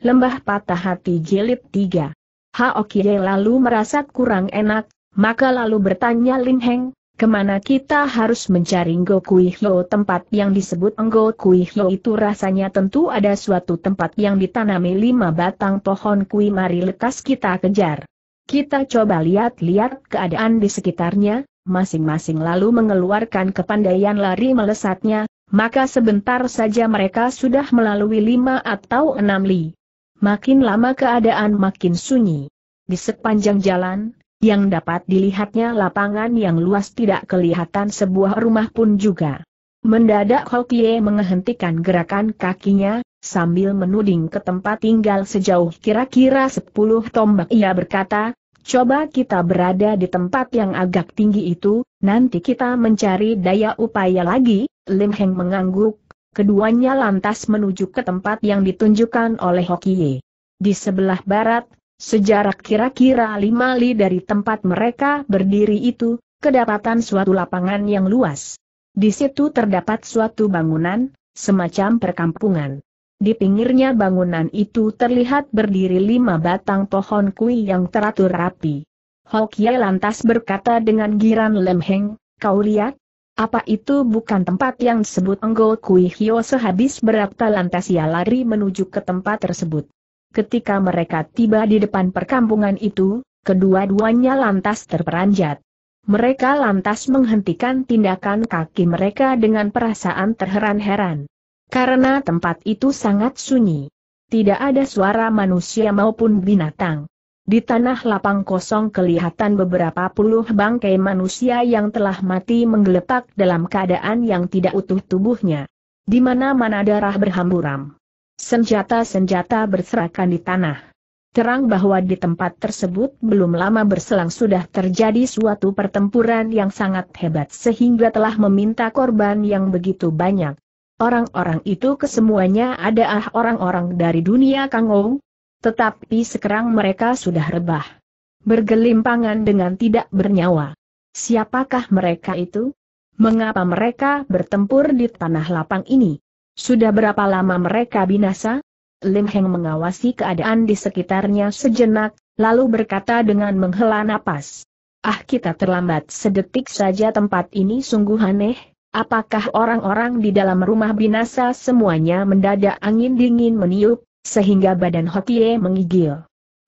Lembah Patah Hati Jilid 3. Haokie lalu merasa kurang enak, maka lalu bertanya Lin Heng, kemana kita harus mencari Ngokuihlo tempat yang disebut Ngokuihlo itu rasanya tentu ada suatu tempat yang ditanami lima batang pohon kui mari lekas kita kejar. Kita coba lihat-lihat keadaan di sekitarnya, masing-masing lalu mengeluarkan kepandaian lari melesatnya, maka sebentar saja mereka sudah melalui lima atau enam li. Makin lama keadaan makin sunyi. Di sepanjang jalan, yang dapat dilihatnya lapangan yang luas tidak kelihatan sebuah rumah pun juga. Mendadak Hokie menghentikan gerakan kakinya, sambil menuding ke tempat tinggal sejauh kira-kira 10 tombak. Ia berkata, coba kita berada di tempat yang agak tinggi itu, nanti kita mencari daya upaya lagi, Lim Heng mengangguk, Keduanya lantas menuju ke tempat yang ditunjukkan oleh Hokie. Di sebelah barat, sejarak kira-kira lima li dari tempat mereka berdiri itu, kedapatan suatu lapangan yang luas. Di situ terdapat suatu bangunan, semacam perkampungan. Di pinggirnya bangunan itu terlihat berdiri lima batang pohon kui yang teratur rapi. Hokie lantas berkata dengan giran lemheng, kau lihat, apa itu bukan tempat yang disebut Enggol Kui Hio sehabis berakta lantas ia lari menuju ke tempat tersebut. Ketika mereka tiba di depan perkampungan itu, kedua-duanya lantas terperanjat. Mereka lantas menghentikan tindakan kaki mereka dengan perasaan terheran-heran. Karena tempat itu sangat sunyi. Tidak ada suara manusia maupun binatang. Di tanah lapang kosong kelihatan beberapa puluh bangkai manusia yang telah mati menggeletak dalam keadaan yang tidak utuh tubuhnya. Di mana-mana darah berhamburan, Senjata-senjata berserakan di tanah. Terang bahwa di tempat tersebut belum lama berselang sudah terjadi suatu pertempuran yang sangat hebat sehingga telah meminta korban yang begitu banyak. Orang-orang itu kesemuanya adalah orang-orang dari dunia Kangou, tetapi sekarang mereka sudah rebah. Bergelimpangan dengan tidak bernyawa. Siapakah mereka itu? Mengapa mereka bertempur di tanah lapang ini? Sudah berapa lama mereka binasa? Lim Heng mengawasi keadaan di sekitarnya sejenak, lalu berkata dengan menghela napas. Ah kita terlambat sedetik saja tempat ini sungguh aneh, apakah orang-orang di dalam rumah binasa semuanya mendadak angin dingin meniup, sehingga badan Hokie mengigil.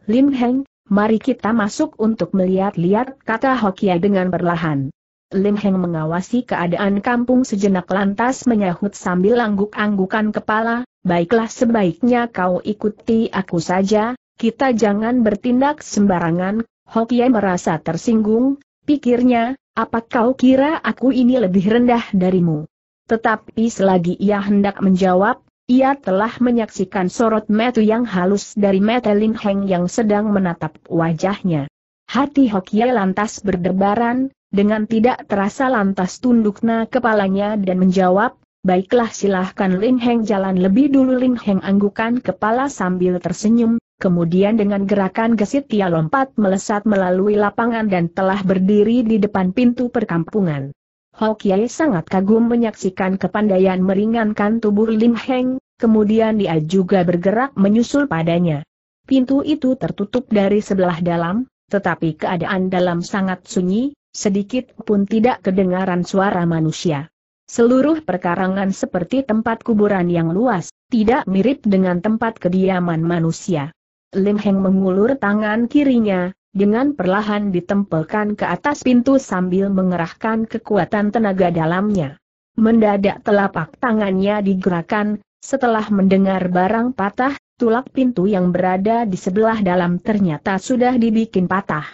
Lim Heng, mari kita masuk untuk melihat-lihat kata Hokie dengan perlahan. Lim Heng mengawasi keadaan kampung sejenak lantas menyahut sambil angguk-anggukan kepala, baiklah sebaiknya kau ikuti aku saja, kita jangan bertindak sembarangan, Hokie merasa tersinggung, pikirnya, apa kau kira aku ini lebih rendah darimu? Tetapi selagi ia hendak menjawab, ia telah menyaksikan sorot metu yang halus dari Metelin Lin Heng yang sedang menatap wajahnya. Hati Hokie lantas berdebaran, dengan tidak terasa lantas tundukna kepalanya dan menjawab, baiklah silahkan Lin Heng jalan lebih dulu Lin Heng anggukan kepala sambil tersenyum, kemudian dengan gerakan gesit ia lompat melesat melalui lapangan dan telah berdiri di depan pintu perkampungan. Hokie sangat kagum menyaksikan kepandaian meringankan tubuh Lim Heng, kemudian dia juga bergerak menyusul padanya. Pintu itu tertutup dari sebelah dalam, tetapi keadaan dalam sangat sunyi, sedikit pun tidak kedengaran suara manusia. Seluruh perkarangan seperti tempat kuburan yang luas, tidak mirip dengan tempat kediaman manusia. Lim Heng mengulur tangan kirinya, dengan perlahan ditempelkan ke atas pintu sambil mengerahkan kekuatan tenaga dalamnya. Mendadak telapak tangannya digerakkan, setelah mendengar barang patah, tulak pintu yang berada di sebelah dalam ternyata sudah dibikin patah.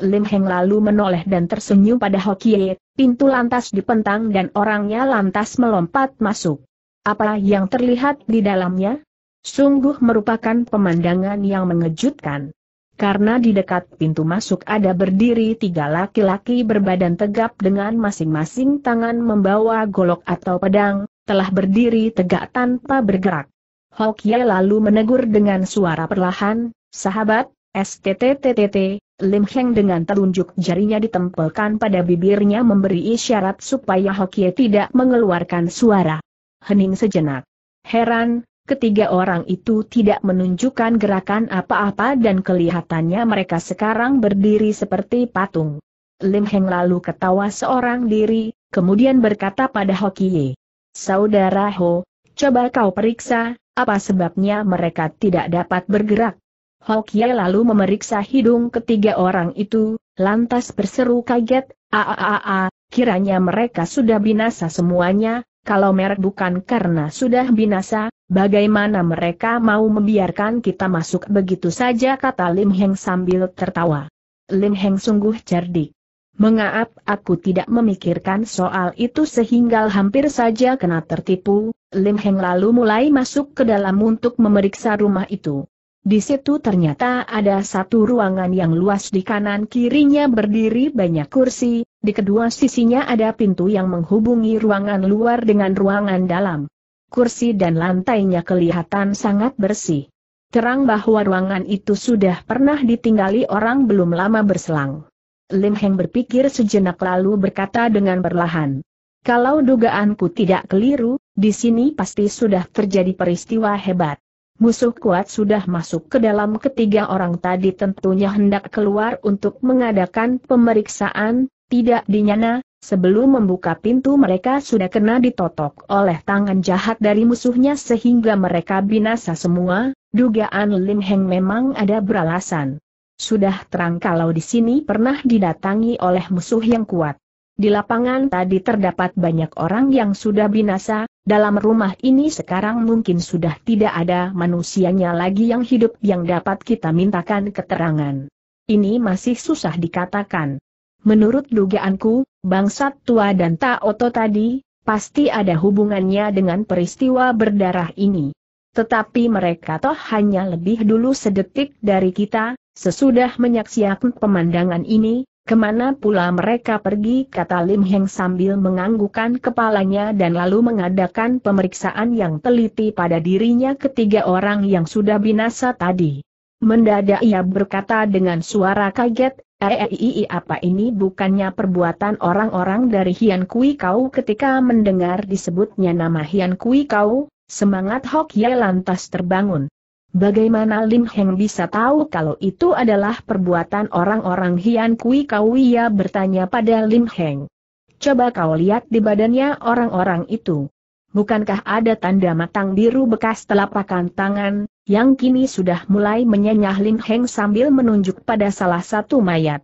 Lim Heng lalu menoleh dan tersenyum pada Hokie, pintu lantas dipentang dan orangnya lantas melompat masuk. Apa yang terlihat di dalamnya? Sungguh merupakan pemandangan yang mengejutkan karena di dekat pintu masuk ada berdiri tiga laki-laki berbadan tegap dengan masing-masing tangan membawa golok atau pedang, telah berdiri tegak tanpa bergerak. Hokia lalu menegur dengan suara perlahan, sahabat, STTTTT, Lim Heng dengan telunjuk jarinya ditempelkan pada bibirnya memberi isyarat supaya Hokia tidak mengeluarkan suara. Hening sejenak. Heran, Ketiga orang itu tidak menunjukkan gerakan apa-apa dan kelihatannya mereka sekarang berdiri seperti patung. Lim Heng lalu ketawa seorang diri, kemudian berkata pada Hokie, Saudara Ho, coba kau periksa, apa sebabnya mereka tidak dapat bergerak. Hokie lalu memeriksa hidung ketiga orang itu, lantas berseru kaget, Aaaa, kiranya mereka sudah binasa semuanya, kalau merek bukan karena sudah binasa, Bagaimana mereka mau membiarkan kita masuk begitu saja kata Lim Heng sambil tertawa. Lim Heng sungguh cerdik. Mengaap aku tidak memikirkan soal itu sehingga hampir saja kena tertipu, Lim Heng lalu mulai masuk ke dalam untuk memeriksa rumah itu. Di situ ternyata ada satu ruangan yang luas di kanan kirinya berdiri banyak kursi, di kedua sisinya ada pintu yang menghubungi ruangan luar dengan ruangan dalam kursi dan lantainya kelihatan sangat bersih. Terang bahwa ruangan itu sudah pernah ditinggali orang belum lama berselang. Lim Heng berpikir sejenak lalu berkata dengan perlahan. Kalau dugaanku tidak keliru, di sini pasti sudah terjadi peristiwa hebat. Musuh kuat sudah masuk ke dalam ketiga orang tadi tentunya hendak keluar untuk mengadakan pemeriksaan, tidak dinyana, sebelum membuka pintu mereka sudah kena ditotok oleh tangan jahat dari musuhnya sehingga mereka binasa semua, dugaan Lim Heng memang ada beralasan. Sudah terang kalau di sini pernah didatangi oleh musuh yang kuat. Di lapangan tadi terdapat banyak orang yang sudah binasa, dalam rumah ini sekarang mungkin sudah tidak ada manusianya lagi yang hidup yang dapat kita mintakan keterangan. Ini masih susah dikatakan. Menurut dugaanku, bangsat tua dan taoto tadi, pasti ada hubungannya dengan peristiwa berdarah ini. Tetapi mereka toh hanya lebih dulu sedetik dari kita, sesudah menyaksikan pemandangan ini, kemana pula mereka pergi kata Lim Heng sambil menganggukkan kepalanya dan lalu mengadakan pemeriksaan yang teliti pada dirinya ketiga orang yang sudah binasa tadi. Mendadak ia berkata dengan suara kaget, Eii eh, eh, apa ini bukannya perbuatan orang-orang dari Hian Kui Kau ketika mendengar disebutnya nama Hian Kui Kau, semangat Hok Ye lantas terbangun. Bagaimana Lim Heng bisa tahu kalau itu adalah perbuatan orang-orang Hian Kui Kau ia bertanya pada Lim Heng. Coba kau lihat di badannya orang-orang itu. Bukankah ada tanda matang biru bekas telapakan tangan, yang kini sudah mulai menyenyah Lin Heng sambil menunjuk pada salah satu mayat.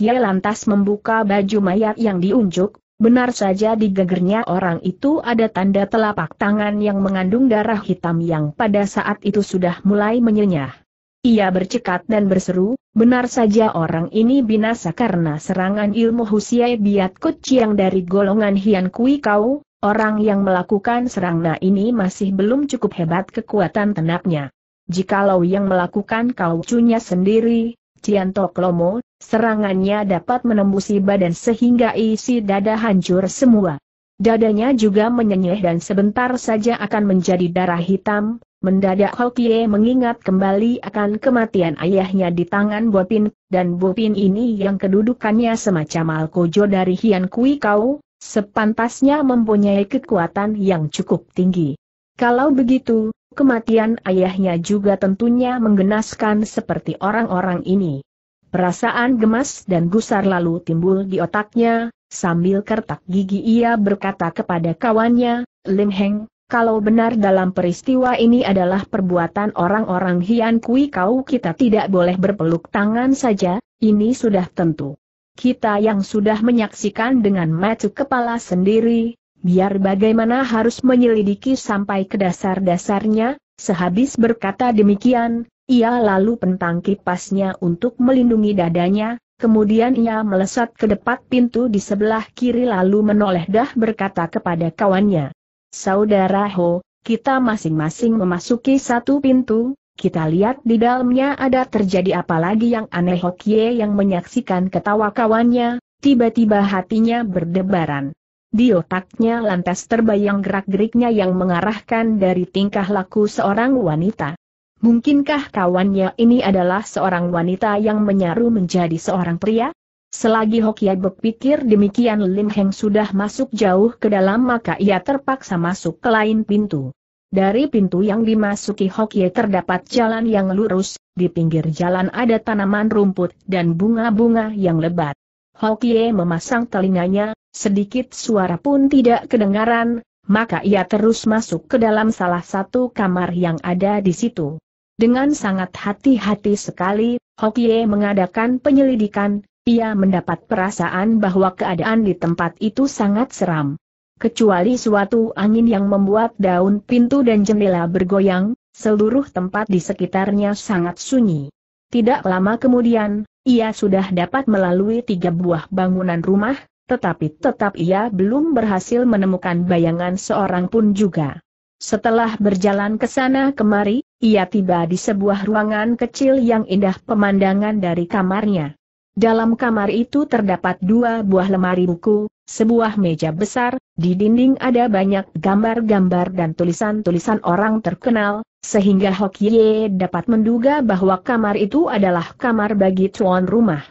Ye lantas membuka baju mayat yang diunjuk, benar saja di gegernya orang itu ada tanda telapak tangan yang mengandung darah hitam yang pada saat itu sudah mulai menyenyah. Ia bercekat dan berseru, benar saja orang ini binasa karena serangan ilmu Husiai Biat Kuciang dari golongan Hian Kui Kau, Orang yang melakukan serangna ini masih belum cukup hebat kekuatan tenapnya. Jikalau yang melakukan kaucunya sendiri, Cianto Klomo, serangannya dapat menembusi badan sehingga isi dada hancur semua. Dadanya juga menyenyeh dan sebentar saja akan menjadi darah hitam, mendadak Hokie mengingat kembali akan kematian ayahnya di tangan Bopin, dan Bopin ini yang kedudukannya semacam Alkojo dari Hian Kui Kau, Sepantasnya mempunyai kekuatan yang cukup tinggi. Kalau begitu, kematian ayahnya juga tentunya menggenaskan seperti orang-orang ini. Perasaan gemas dan gusar lalu timbul di otaknya, sambil kertak gigi ia berkata kepada kawannya, Lim Heng, kalau benar dalam peristiwa ini adalah perbuatan orang-orang Hian Kui kau kita tidak boleh berpeluk tangan saja, ini sudah tentu kita yang sudah menyaksikan dengan mata kepala sendiri, biar bagaimana harus menyelidiki sampai ke dasar-dasarnya, sehabis berkata demikian, ia lalu pentang kipasnya untuk melindungi dadanya, kemudian ia melesat ke depan pintu di sebelah kiri lalu menoleh dah berkata kepada kawannya. Saudara Ho, kita masing-masing memasuki satu pintu, kita lihat di dalamnya ada terjadi apa lagi yang aneh Hokie yang menyaksikan ketawa kawannya, tiba-tiba hatinya berdebaran. Di otaknya lantas terbayang gerak-geriknya yang mengarahkan dari tingkah laku seorang wanita. Mungkinkah kawannya ini adalah seorang wanita yang menyaru menjadi seorang pria? Selagi Hokye berpikir demikian Lim Heng sudah masuk jauh ke dalam maka ia terpaksa masuk ke lain pintu. Dari pintu yang dimasuki Hokie terdapat jalan yang lurus, di pinggir jalan ada tanaman rumput dan bunga-bunga yang lebat. Hokie memasang telinganya, sedikit suara pun tidak kedengaran, maka ia terus masuk ke dalam salah satu kamar yang ada di situ. Dengan sangat hati-hati sekali, Hokie mengadakan penyelidikan, ia mendapat perasaan bahwa keadaan di tempat itu sangat seram kecuali suatu angin yang membuat daun pintu dan jendela bergoyang, seluruh tempat di sekitarnya sangat sunyi. Tidak lama kemudian, ia sudah dapat melalui tiga buah bangunan rumah, tetapi tetap ia belum berhasil menemukan bayangan seorang pun juga. Setelah berjalan ke sana kemari, ia tiba di sebuah ruangan kecil yang indah pemandangan dari kamarnya. Dalam kamar itu terdapat dua buah lemari buku, sebuah meja besar, di dinding ada banyak gambar-gambar dan tulisan-tulisan orang terkenal, sehingga Ye dapat menduga bahwa kamar itu adalah kamar bagi tuan rumah.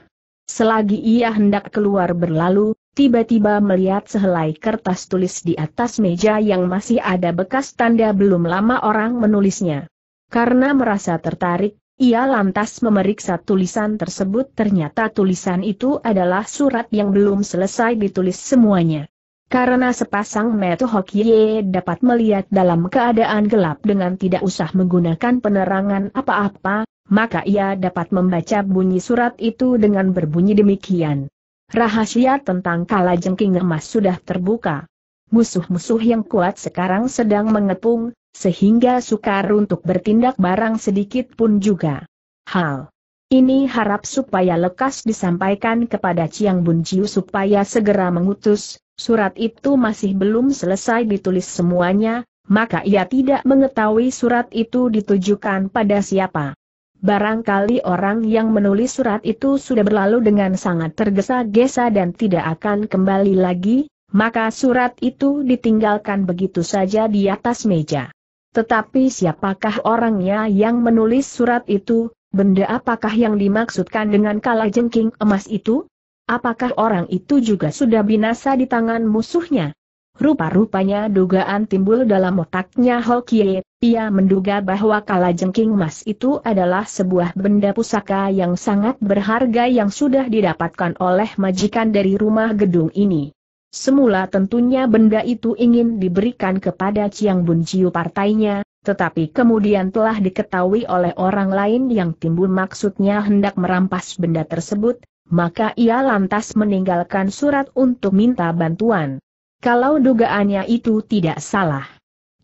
Selagi ia hendak keluar berlalu, tiba-tiba melihat sehelai kertas tulis di atas meja yang masih ada bekas tanda belum lama orang menulisnya. Karena merasa tertarik, ia lantas memeriksa tulisan tersebut ternyata tulisan itu adalah surat yang belum selesai ditulis semuanya. Karena sepasang metu Hokye dapat melihat dalam keadaan gelap dengan tidak usah menggunakan penerangan apa-apa, maka ia dapat membaca bunyi surat itu dengan berbunyi demikian. Rahasia tentang kalajengking emas sudah terbuka. Musuh-musuh yang kuat sekarang sedang mengepung, sehingga sukar untuk bertindak barang sedikit pun juga. Hal ini harap supaya lekas disampaikan kepada Chiang Bunjiu supaya segera mengutus, surat itu masih belum selesai ditulis semuanya, maka ia tidak mengetahui surat itu ditujukan pada siapa. Barangkali orang yang menulis surat itu sudah berlalu dengan sangat tergesa-gesa dan tidak akan kembali lagi, maka surat itu ditinggalkan begitu saja di atas meja. Tetapi siapakah orangnya yang menulis surat itu, benda apakah yang dimaksudkan dengan kalajengking emas itu? Apakah orang itu juga sudah binasa di tangan musuhnya? Rupa-rupanya dugaan timbul dalam otaknya Hokie, ia menduga bahwa kalajengking emas itu adalah sebuah benda pusaka yang sangat berharga yang sudah didapatkan oleh majikan dari rumah gedung ini semula tentunya benda itu ingin diberikan kepada Chiang Bun Chiu partainya, tetapi kemudian telah diketahui oleh orang lain yang timbul maksudnya hendak merampas benda tersebut, maka ia lantas meninggalkan surat untuk minta bantuan. Kalau dugaannya itu tidak salah.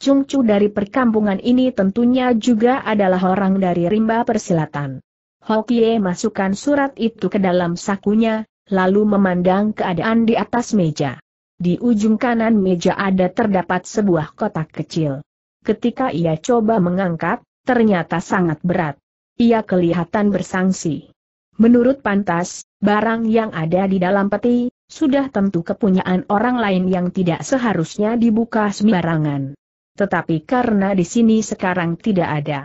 Cungcu dari perkampungan ini tentunya juga adalah orang dari rimba persilatan. Hokie masukkan surat itu ke dalam sakunya, lalu memandang keadaan di atas meja. Di ujung kanan meja ada terdapat sebuah kotak kecil. Ketika ia coba mengangkat, ternyata sangat berat. Ia kelihatan bersangsi. Menurut Pantas, barang yang ada di dalam peti, sudah tentu kepunyaan orang lain yang tidak seharusnya dibuka sembarangan. Tetapi karena di sini sekarang tidak ada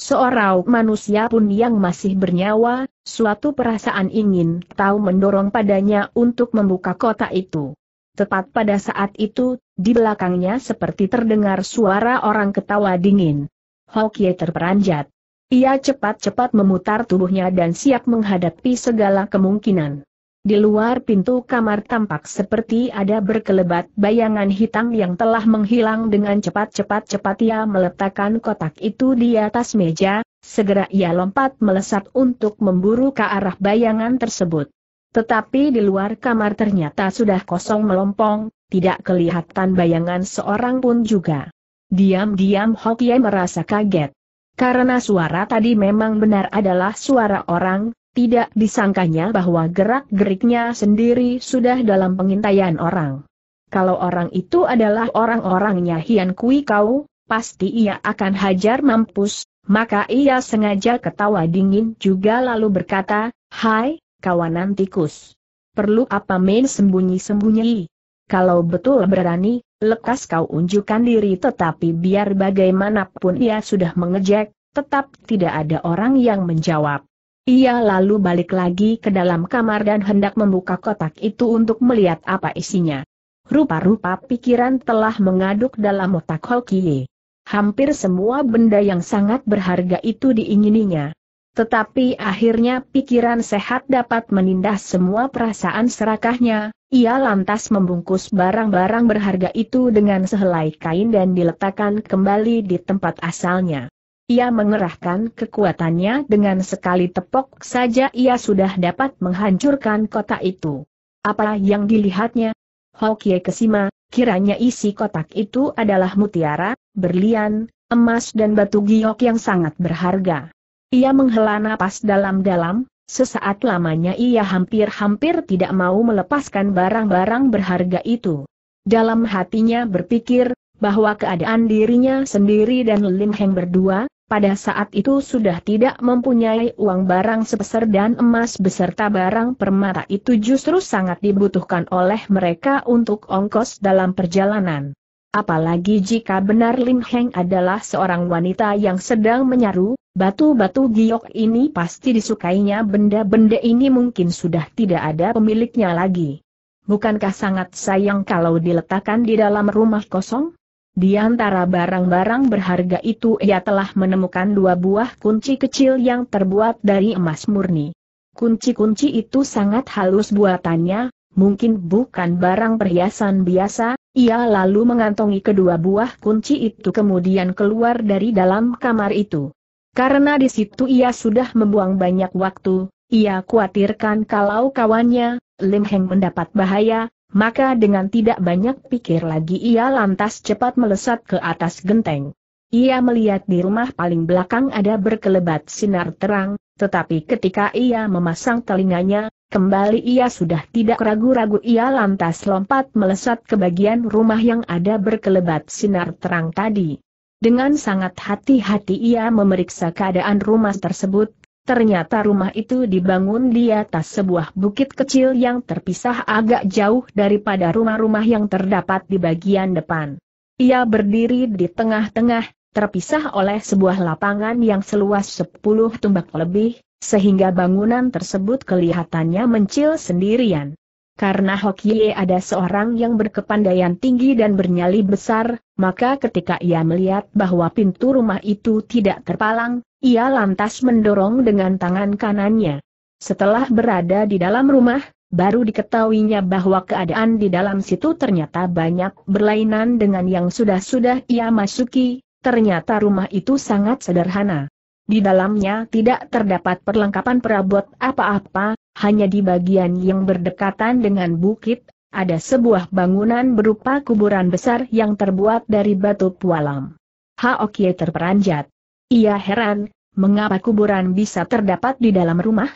Seorang manusia pun yang masih bernyawa, suatu perasaan ingin tahu mendorong padanya untuk membuka kota itu. Tepat pada saat itu, di belakangnya seperti terdengar suara orang ketawa dingin. Hokie terperanjat. Ia cepat-cepat memutar tubuhnya dan siap menghadapi segala kemungkinan. Di luar pintu kamar tampak seperti ada berkelebat bayangan hitam yang telah menghilang dengan cepat-cepat-cepat ia meletakkan kotak itu di atas meja, segera ia lompat melesat untuk memburu ke arah bayangan tersebut. Tetapi di luar kamar ternyata sudah kosong melompong, tidak kelihatan bayangan seorang pun juga. Diam-diam Hokie merasa kaget. Karena suara tadi memang benar adalah suara orang, tidak disangkanya bahwa gerak-geriknya sendiri sudah dalam pengintaian orang. Kalau orang itu adalah orang-orangnya Hian Kui Kau, pasti ia akan hajar mampus, maka ia sengaja ketawa dingin juga lalu berkata, Hai, kawanan tikus. Perlu apa main sembunyi-sembunyi? Kalau betul berani, lekas kau unjukkan diri tetapi biar bagaimanapun ia sudah mengejek, tetap tidak ada orang yang menjawab. Ia lalu balik lagi ke dalam kamar dan hendak membuka kotak itu untuk melihat apa isinya. Rupa-rupa pikiran telah mengaduk dalam otak Hokie. Hampir semua benda yang sangat berharga itu diingininya. Tetapi akhirnya pikiran sehat dapat menindas semua perasaan serakahnya, ia lantas membungkus barang-barang berharga itu dengan sehelai kain dan diletakkan kembali di tempat asalnya. Ia mengerahkan kekuatannya dengan sekali tepok saja ia sudah dapat menghancurkan kota itu. Apa yang dilihatnya? Hokie Kesima, kiranya isi kotak itu adalah mutiara, berlian, emas dan batu giok yang sangat berharga. Ia menghela napas dalam-dalam, sesaat lamanya ia hampir-hampir tidak mau melepaskan barang-barang berharga itu. Dalam hatinya berpikir, bahwa keadaan dirinya sendiri dan Lim Heng berdua, pada saat itu sudah tidak mempunyai uang barang sebesar dan emas beserta barang permata itu justru sangat dibutuhkan oleh mereka untuk ongkos dalam perjalanan. Apalagi jika benar Lim Heng adalah seorang wanita yang sedang menyaru, batu-batu giok ini pasti disukainya benda-benda ini mungkin sudah tidak ada pemiliknya lagi. Bukankah sangat sayang kalau diletakkan di dalam rumah kosong? Di antara barang-barang berharga itu ia telah menemukan dua buah kunci kecil yang terbuat dari emas murni. Kunci-kunci itu sangat halus buatannya, mungkin bukan barang perhiasan biasa, ia lalu mengantongi kedua buah kunci itu kemudian keluar dari dalam kamar itu. Karena di situ ia sudah membuang banyak waktu, ia khawatirkan kalau kawannya, Lim Heng mendapat bahaya, maka dengan tidak banyak pikir lagi ia lantas cepat melesat ke atas genteng. Ia melihat di rumah paling belakang ada berkelebat sinar terang, tetapi ketika ia memasang telinganya, kembali ia sudah tidak ragu-ragu ia lantas lompat melesat ke bagian rumah yang ada berkelebat sinar terang tadi. Dengan sangat hati-hati ia memeriksa keadaan rumah tersebut, Ternyata rumah itu dibangun di atas sebuah bukit kecil yang terpisah agak jauh daripada rumah-rumah yang terdapat di bagian depan. Ia berdiri di tengah-tengah, terpisah oleh sebuah lapangan yang seluas 10 tumbak lebih, sehingga bangunan tersebut kelihatannya mencil sendirian. Karena Hokie ada seorang yang berkepandaian tinggi dan bernyali besar, maka ketika ia melihat bahwa pintu rumah itu tidak terpalang, ia lantas mendorong dengan tangan kanannya. Setelah berada di dalam rumah, baru diketahuinya bahwa keadaan di dalam situ ternyata banyak berlainan dengan yang sudah-sudah ia masuki, ternyata rumah itu sangat sederhana. Di dalamnya tidak terdapat perlengkapan perabot apa-apa, hanya di bagian yang berdekatan dengan bukit, ada sebuah bangunan berupa kuburan besar yang terbuat dari batu pualam. Haokie terperanjat. Ia heran, mengapa kuburan bisa terdapat di dalam rumah?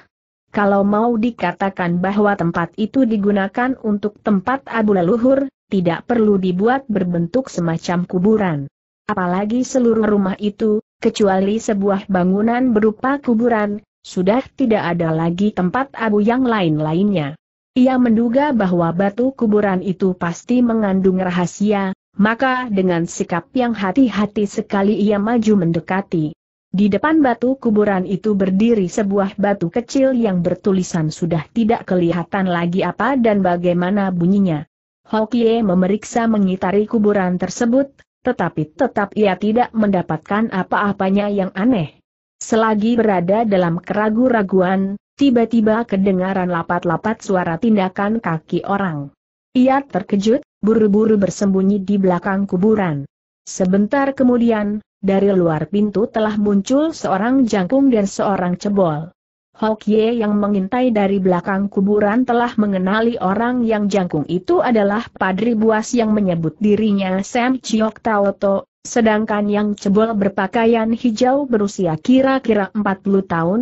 Kalau mau dikatakan bahwa tempat itu digunakan untuk tempat abu leluhur, tidak perlu dibuat berbentuk semacam kuburan. Apalagi seluruh rumah itu, kecuali sebuah bangunan berupa kuburan, sudah tidak ada lagi tempat abu yang lain-lainnya. Ia menduga bahwa batu kuburan itu pasti mengandung rahasia, maka dengan sikap yang hati-hati sekali ia maju mendekati. Di depan batu kuburan itu berdiri sebuah batu kecil yang bertulisan sudah tidak kelihatan lagi apa dan bagaimana bunyinya. Hokie memeriksa mengitari kuburan tersebut, tetapi tetap ia tidak mendapatkan apa-apanya yang aneh. Selagi berada dalam keragu-raguan, tiba-tiba kedengaran lapat-lapat suara tindakan kaki orang. Ia terkejut, buru-buru bersembunyi di belakang kuburan. Sebentar kemudian, dari luar pintu telah muncul seorang jangkung dan seorang cebol. Hokye yang mengintai dari belakang kuburan telah mengenali orang yang jangkung itu adalah Padri Buas yang menyebut dirinya Sam Chiok To, Sedangkan yang cebol berpakaian hijau berusia kira-kira 40 tahun,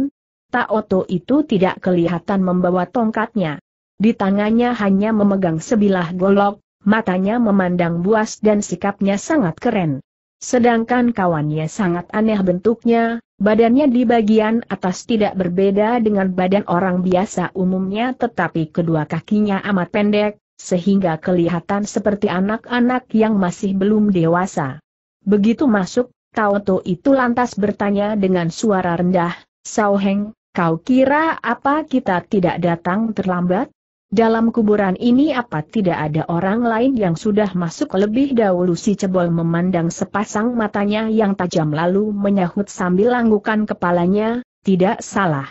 Taoto itu tidak kelihatan membawa tongkatnya. Di tangannya hanya memegang sebilah golok, matanya memandang buas dan sikapnya sangat keren. Sedangkan kawannya sangat aneh bentuknya, badannya di bagian atas tidak berbeda dengan badan orang biasa umumnya tetapi kedua kakinya amat pendek, sehingga kelihatan seperti anak-anak yang masih belum dewasa. Begitu masuk, Taoto itu lantas bertanya dengan suara rendah, Sao Heng, kau kira apa kita tidak datang terlambat? Dalam kuburan ini apa tidak ada orang lain yang sudah masuk lebih dahulu si cebol memandang sepasang matanya yang tajam lalu menyahut sambil anggukan kepalanya, tidak salah.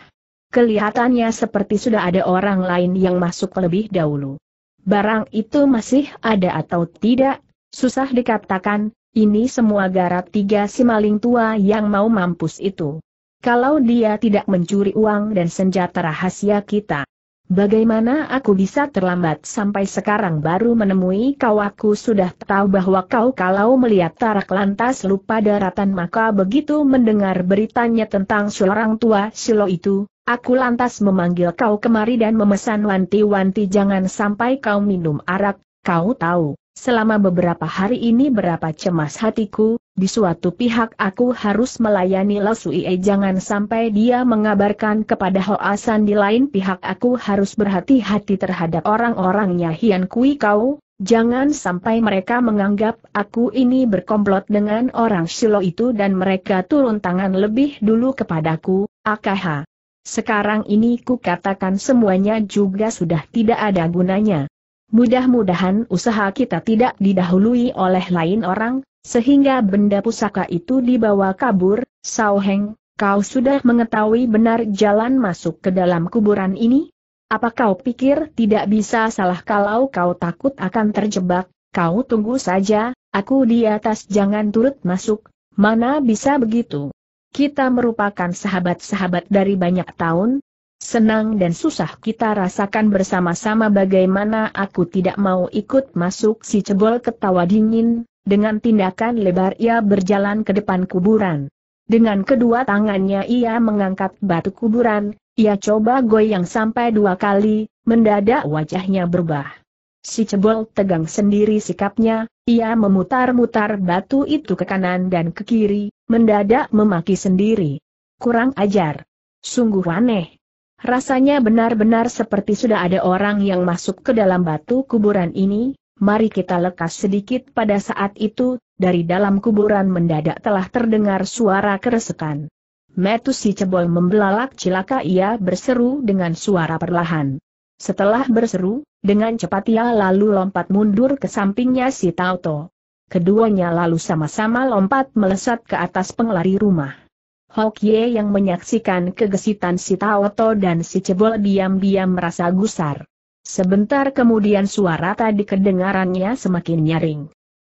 Kelihatannya seperti sudah ada orang lain yang masuk lebih dahulu. Barang itu masih ada atau tidak, susah dikatakan, ini semua garap tiga si maling tua yang mau mampus itu. Kalau dia tidak mencuri uang dan senjata rahasia kita, bagaimana aku bisa terlambat sampai sekarang baru menemui kau aku sudah tahu bahwa kau kalau melihat tarak lantas lupa daratan maka begitu mendengar beritanya tentang seorang tua silo itu, Aku lantas memanggil kau kemari dan memesan wanti-wanti jangan sampai kau minum arak, kau tahu. Selama beberapa hari ini berapa cemas hatiku, di suatu pihak aku harus melayani Ie jangan sampai dia mengabarkan kepada Hoasan di lain pihak aku harus berhati-hati terhadap orang-orangnya Hian Kui Kau, jangan sampai mereka menganggap aku ini berkomplot dengan orang Silo itu dan mereka turun tangan lebih dulu kepadaku, akaha. Sekarang ini ku katakan semuanya juga sudah tidak ada gunanya. Mudah-mudahan usaha kita tidak didahului oleh lain orang, sehingga benda pusaka itu dibawa kabur, Sao Heng, kau sudah mengetahui benar jalan masuk ke dalam kuburan ini? Apa kau pikir tidak bisa salah kalau kau takut akan terjebak? Kau tunggu saja, aku di atas jangan turut masuk, mana bisa begitu. Kita merupakan sahabat-sahabat dari banyak tahun, Senang dan susah kita rasakan bersama-sama bagaimana aku tidak mau ikut masuk si cebol ketawa dingin, dengan tindakan lebar ia berjalan ke depan kuburan. Dengan kedua tangannya ia mengangkat batu kuburan, ia coba goyang sampai dua kali, mendadak wajahnya berubah. Si cebol tegang sendiri sikapnya, ia memutar-mutar batu itu ke kanan dan ke kiri, mendadak memaki sendiri. Kurang ajar. Sungguh aneh. Rasanya benar-benar seperti sudah ada orang yang masuk ke dalam batu kuburan ini, mari kita lekas sedikit pada saat itu, dari dalam kuburan mendadak telah terdengar suara keresekan. si cebol membelalak cilaka ia berseru dengan suara perlahan. Setelah berseru, dengan cepat ia lalu lompat mundur ke sampingnya si Tauto. Keduanya lalu sama-sama lompat melesat ke atas penglari rumah. Hokye yang menyaksikan kegesitan si Taoto dan si Cebol diam-diam merasa gusar. Sebentar kemudian suara tadi kedengarannya semakin nyaring.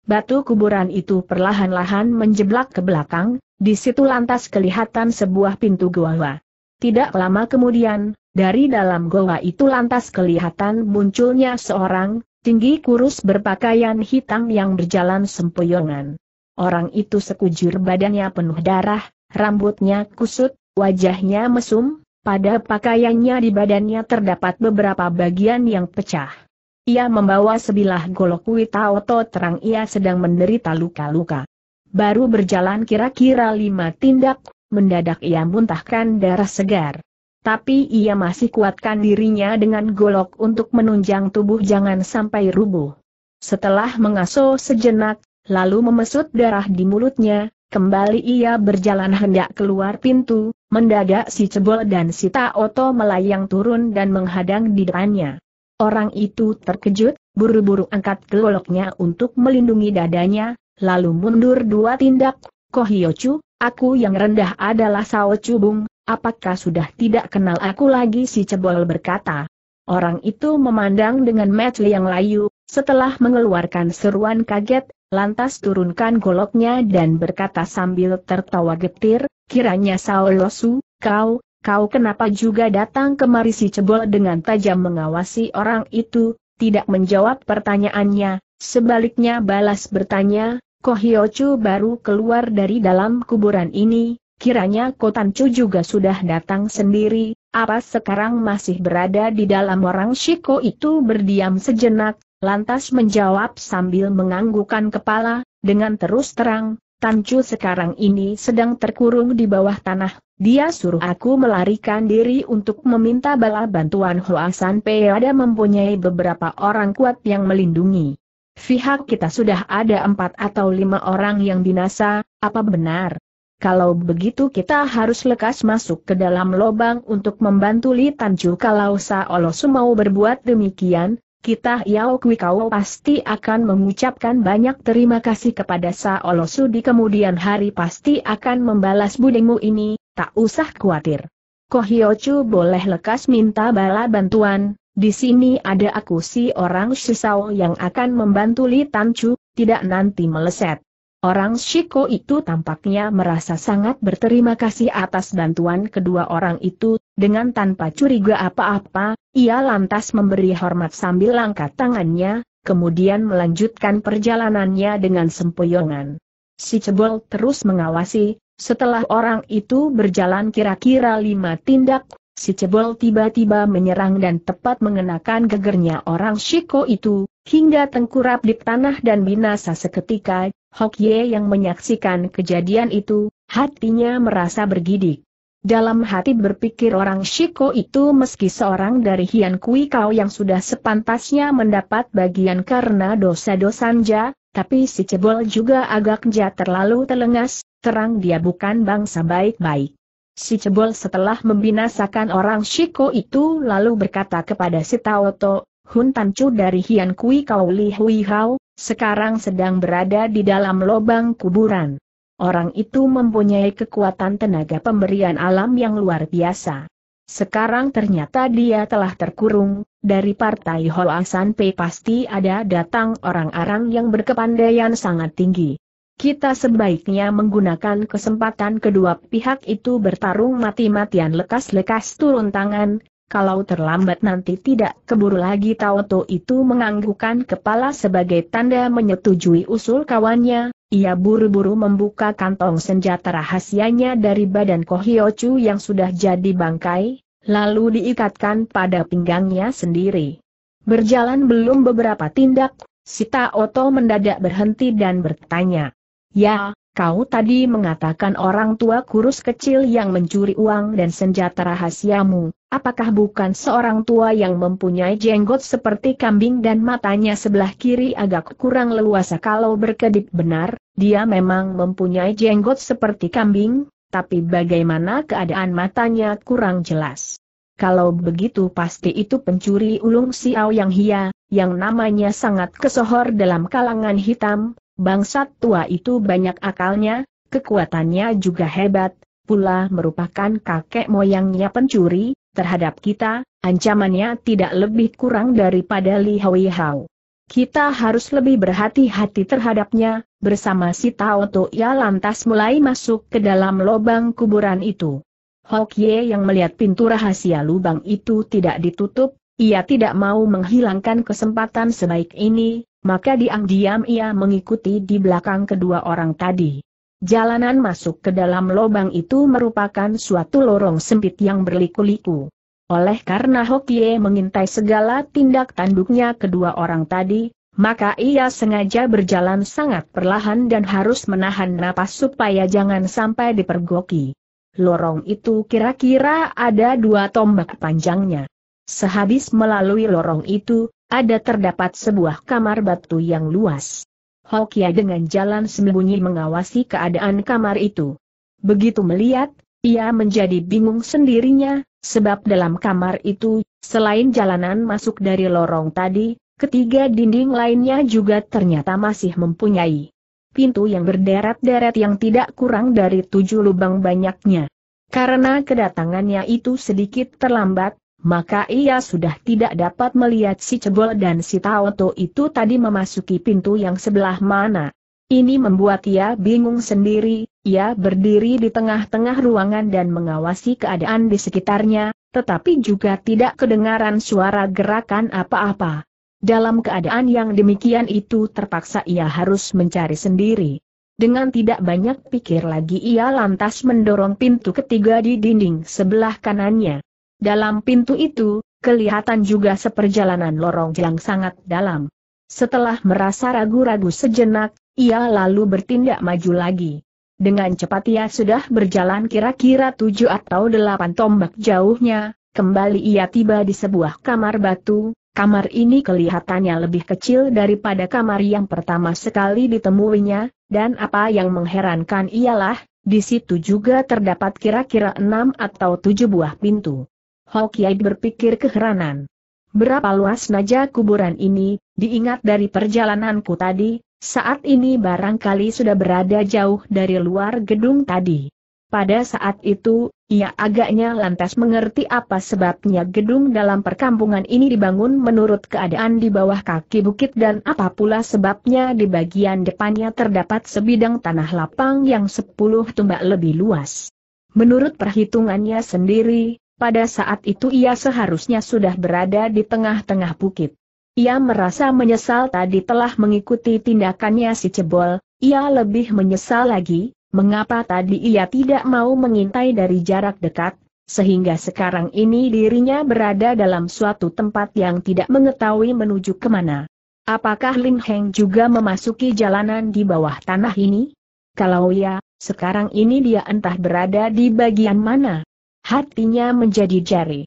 Batu kuburan itu perlahan-lahan menjeblak ke belakang, di situ lantas kelihatan sebuah pintu goa. Tidak lama kemudian, dari dalam goa itu lantas kelihatan munculnya seorang, tinggi kurus berpakaian hitam yang berjalan sempoyongan. Orang itu sekujur badannya penuh darah, Rambutnya kusut, wajahnya mesum, pada pakaiannya di badannya terdapat beberapa bagian yang pecah. Ia membawa sebilah golok Witaoto terang ia sedang menderita luka-luka. Baru berjalan kira-kira lima tindak, mendadak ia muntahkan darah segar. Tapi ia masih kuatkan dirinya dengan golok untuk menunjang tubuh jangan sampai rubuh. Setelah mengasuh sejenak, lalu memesut darah di mulutnya, Kembali ia berjalan hendak keluar pintu, mendadak si Cebol dan si Taoto melayang turun dan menghadang di depannya. Orang itu terkejut, buru-buru angkat geloknya untuk melindungi dadanya, lalu mundur dua tindak. Kohyochu, aku yang rendah adalah Sao Cubung, apakah sudah tidak kenal aku lagi si Cebol berkata. Orang itu memandang dengan match yang layu, setelah mengeluarkan seruan kaget, lantas turunkan goloknya dan berkata sambil tertawa getir, kiranya Saolosu, kau, kau kenapa juga datang kemari si cebol dengan tajam mengawasi orang itu, tidak menjawab pertanyaannya, sebaliknya balas bertanya, Kohiochu baru keluar dari dalam kuburan ini, kiranya Kotancu juga sudah datang sendiri, apa sekarang masih berada di dalam orang Shiko itu berdiam sejenak, lantas menjawab sambil menganggukan kepala, dengan terus terang, Tan Chu sekarang ini sedang terkurung di bawah tanah, dia suruh aku melarikan diri untuk meminta bala bantuan Hua San Pei ada mempunyai beberapa orang kuat yang melindungi. Pihak kita sudah ada empat atau lima orang yang binasa, apa benar? Kalau begitu kita harus lekas masuk ke dalam lobang untuk membantu Li Tanju kalau Olo mau berbuat demikian, kita Yao Kui Kau pasti akan mengucapkan banyak terima kasih kepada Saolosu di kemudian hari pasti akan membalas budimu ini, tak usah khawatir. Kohiochu boleh lekas minta bala bantuan, di sini ada aku si orang Shisao yang akan membantu Li Tanchu, tidak nanti meleset. Orang Shiko itu tampaknya merasa sangat berterima kasih atas bantuan kedua orang itu, dengan tanpa curiga apa-apa, ia lantas memberi hormat sambil angkat tangannya, kemudian melanjutkan perjalanannya dengan sempoyongan. Si cebol terus mengawasi, setelah orang itu berjalan kira-kira lima tindak, Si Cebol tiba-tiba menyerang dan tepat mengenakan gegernya orang Shiko itu, hingga tengkurap di tanah dan binasa seketika, Hokye yang menyaksikan kejadian itu, hatinya merasa bergidik. Dalam hati berpikir orang Shiko itu meski seorang dari Hian Kui Kau yang sudah sepantasnya mendapat bagian karena dosa-dosanja, tapi si Cebol juga agak jahat terlalu telengas, terang dia bukan bangsa baik-baik. Si Cebol setelah membinasakan orang Shiko itu lalu berkata kepada si Taoto, Hun Chu dari Hian Kui Kau Li Hui Hao, sekarang sedang berada di dalam lobang kuburan. Orang itu mempunyai kekuatan tenaga pemberian alam yang luar biasa. Sekarang ternyata dia telah terkurung, dari partai San Pei pasti ada datang orang-orang yang berkepandaian sangat tinggi. Kita sebaiknya menggunakan kesempatan kedua pihak itu bertarung mati-matian lekas-lekas turun tangan, kalau terlambat nanti tidak keburu lagi Taoto itu menganggukkan kepala sebagai tanda menyetujui usul kawannya, ia buru-buru membuka kantong senjata rahasianya dari badan Kohiochu yang sudah jadi bangkai, lalu diikatkan pada pinggangnya sendiri. Berjalan belum beberapa tindak, Sita Oto mendadak berhenti dan bertanya, Ya, kau tadi mengatakan orang tua kurus kecil yang mencuri uang dan senjata rahasiamu, apakah bukan seorang tua yang mempunyai jenggot seperti kambing dan matanya sebelah kiri agak kurang leluasa kalau berkedip benar, dia memang mempunyai jenggot seperti kambing, tapi bagaimana keadaan matanya kurang jelas. Kalau begitu pasti itu pencuri ulung siau yang hia, yang namanya sangat kesohor dalam kalangan hitam, Bangsat tua itu banyak akalnya, kekuatannya juga hebat, pula merupakan kakek moyangnya pencuri, terhadap kita, ancamannya tidak lebih kurang daripada Li Hui Hao. Kita harus lebih berhati-hati terhadapnya, bersama si Tao ia lantas mulai masuk ke dalam lubang kuburan itu. Hok Ye yang melihat pintu rahasia lubang itu tidak ditutup, ia tidak mau menghilangkan kesempatan sebaik ini, maka diam-diam ia mengikuti di belakang kedua orang tadi. Jalanan masuk ke dalam lubang itu merupakan suatu lorong sempit yang berliku-liku. Oleh karena Hokie mengintai segala tindak tanduknya kedua orang tadi, maka ia sengaja berjalan sangat perlahan dan harus menahan napas supaya jangan sampai dipergoki. Lorong itu kira-kira ada dua tombak panjangnya. Sehabis melalui lorong itu, ada terdapat sebuah kamar batu yang luas. Hokia dengan jalan sembunyi mengawasi keadaan kamar itu. Begitu melihat, ia menjadi bingung sendirinya, sebab dalam kamar itu, selain jalanan masuk dari lorong tadi, ketiga dinding lainnya juga ternyata masih mempunyai pintu yang berderet-deret yang tidak kurang dari tujuh lubang banyaknya. Karena kedatangannya itu sedikit terlambat, maka ia sudah tidak dapat melihat si Cebol dan si Taoto itu tadi memasuki pintu yang sebelah mana. Ini membuat ia bingung sendiri, ia berdiri di tengah-tengah ruangan dan mengawasi keadaan di sekitarnya, tetapi juga tidak kedengaran suara gerakan apa-apa. Dalam keadaan yang demikian itu terpaksa ia harus mencari sendiri. Dengan tidak banyak pikir lagi ia lantas mendorong pintu ketiga di dinding sebelah kanannya. Dalam pintu itu, kelihatan juga seperjalanan lorong yang sangat dalam. Setelah merasa ragu-ragu sejenak, ia lalu bertindak maju lagi. Dengan cepat ia sudah berjalan kira-kira tujuh atau delapan tombak jauhnya, kembali ia tiba di sebuah kamar batu, kamar ini kelihatannya lebih kecil daripada kamar yang pertama sekali ditemuinya, dan apa yang mengherankan ialah, di situ juga terdapat kira-kira enam atau tujuh buah pintu. Hokiai berpikir keheranan. Berapa luas naja kuburan ini, diingat dari perjalananku tadi, saat ini barangkali sudah berada jauh dari luar gedung tadi. Pada saat itu, ia agaknya lantas mengerti apa sebabnya gedung dalam perkampungan ini dibangun menurut keadaan di bawah kaki bukit dan apa pula sebabnya di bagian depannya terdapat sebidang tanah lapang yang sepuluh tumbak lebih luas. Menurut perhitungannya sendiri, pada saat itu ia seharusnya sudah berada di tengah-tengah bukit. Ia merasa menyesal tadi telah mengikuti tindakannya si Cebol, ia lebih menyesal lagi, mengapa tadi ia tidak mau mengintai dari jarak dekat, sehingga sekarang ini dirinya berada dalam suatu tempat yang tidak mengetahui menuju kemana. Apakah Lin Heng juga memasuki jalanan di bawah tanah ini? Kalau ya, sekarang ini dia entah berada di bagian mana. Hatinya menjadi jari.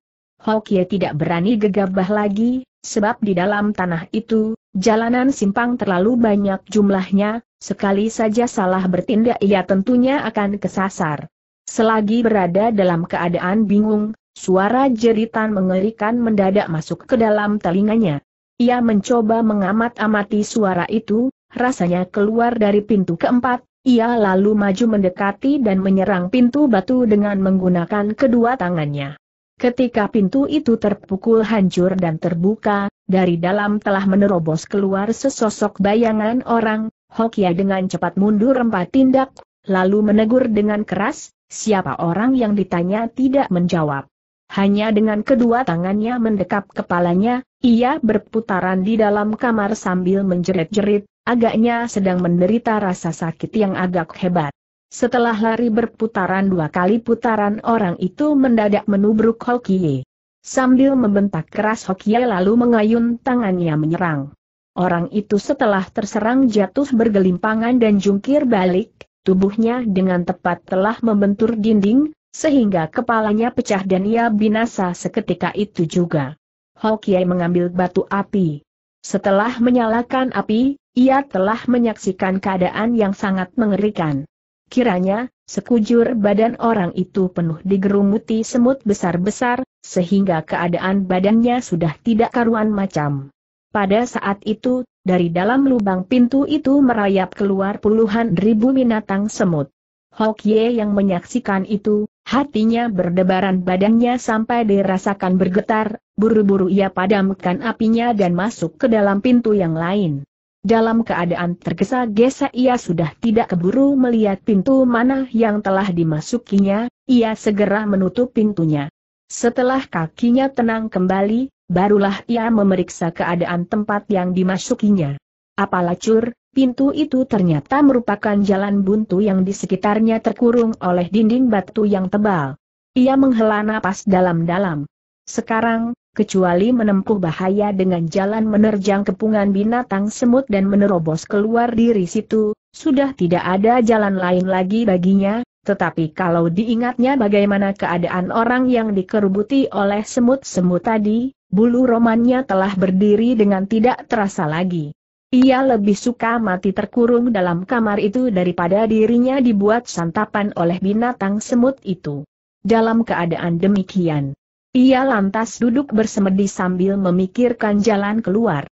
Hokie tidak berani gegabah lagi, sebab di dalam tanah itu, jalanan simpang terlalu banyak jumlahnya, sekali saja salah bertindak ia tentunya akan kesasar. Selagi berada dalam keadaan bingung, suara jeritan mengerikan mendadak masuk ke dalam telinganya. Ia mencoba mengamat-amati suara itu, rasanya keluar dari pintu keempat, ia lalu maju mendekati dan menyerang pintu batu dengan menggunakan kedua tangannya. Ketika pintu itu terpukul hancur dan terbuka, dari dalam telah menerobos keluar sesosok bayangan orang, Hokia dengan cepat mundur empat tindak, lalu menegur dengan keras, siapa orang yang ditanya tidak menjawab. Hanya dengan kedua tangannya mendekap kepalanya, ia berputaran di dalam kamar sambil menjerit-jerit, Agaknya sedang menderita rasa sakit yang agak hebat. Setelah lari berputaran dua kali putaran orang itu mendadak menubruk Hokie. Sambil membentak keras Hokie lalu mengayun tangannya menyerang. Orang itu setelah terserang jatuh bergelimpangan dan jungkir balik, tubuhnya dengan tepat telah membentur dinding, sehingga kepalanya pecah dan ia binasa seketika itu juga. Hokie mengambil batu api. Setelah menyalakan api, ia telah menyaksikan keadaan yang sangat mengerikan. Kiranya, sekujur badan orang itu penuh digerumuti semut besar-besar, sehingga keadaan badannya sudah tidak karuan macam. Pada saat itu, dari dalam lubang pintu itu merayap keluar puluhan ribu binatang semut. Ye yang menyaksikan itu, hatinya berdebaran badannya sampai dirasakan bergetar, buru-buru ia padamkan apinya dan masuk ke dalam pintu yang lain. Dalam keadaan tergesa-gesa ia sudah tidak keburu melihat pintu mana yang telah dimasukinya, ia segera menutup pintunya. Setelah kakinya tenang kembali, barulah ia memeriksa keadaan tempat yang dimasukinya. Apalah cur, pintu itu ternyata merupakan jalan buntu yang di sekitarnya terkurung oleh dinding batu yang tebal. Ia menghela napas dalam-dalam. Sekarang, kecuali menempuh bahaya dengan jalan menerjang kepungan binatang semut dan menerobos keluar diri situ, sudah tidak ada jalan lain lagi baginya, tetapi kalau diingatnya bagaimana keadaan orang yang dikerubuti oleh semut-semut tadi, bulu romannya telah berdiri dengan tidak terasa lagi. Ia lebih suka mati terkurung dalam kamar itu daripada dirinya dibuat santapan oleh binatang semut itu. Dalam keadaan demikian, ia lantas duduk bersemedi sambil memikirkan jalan keluar.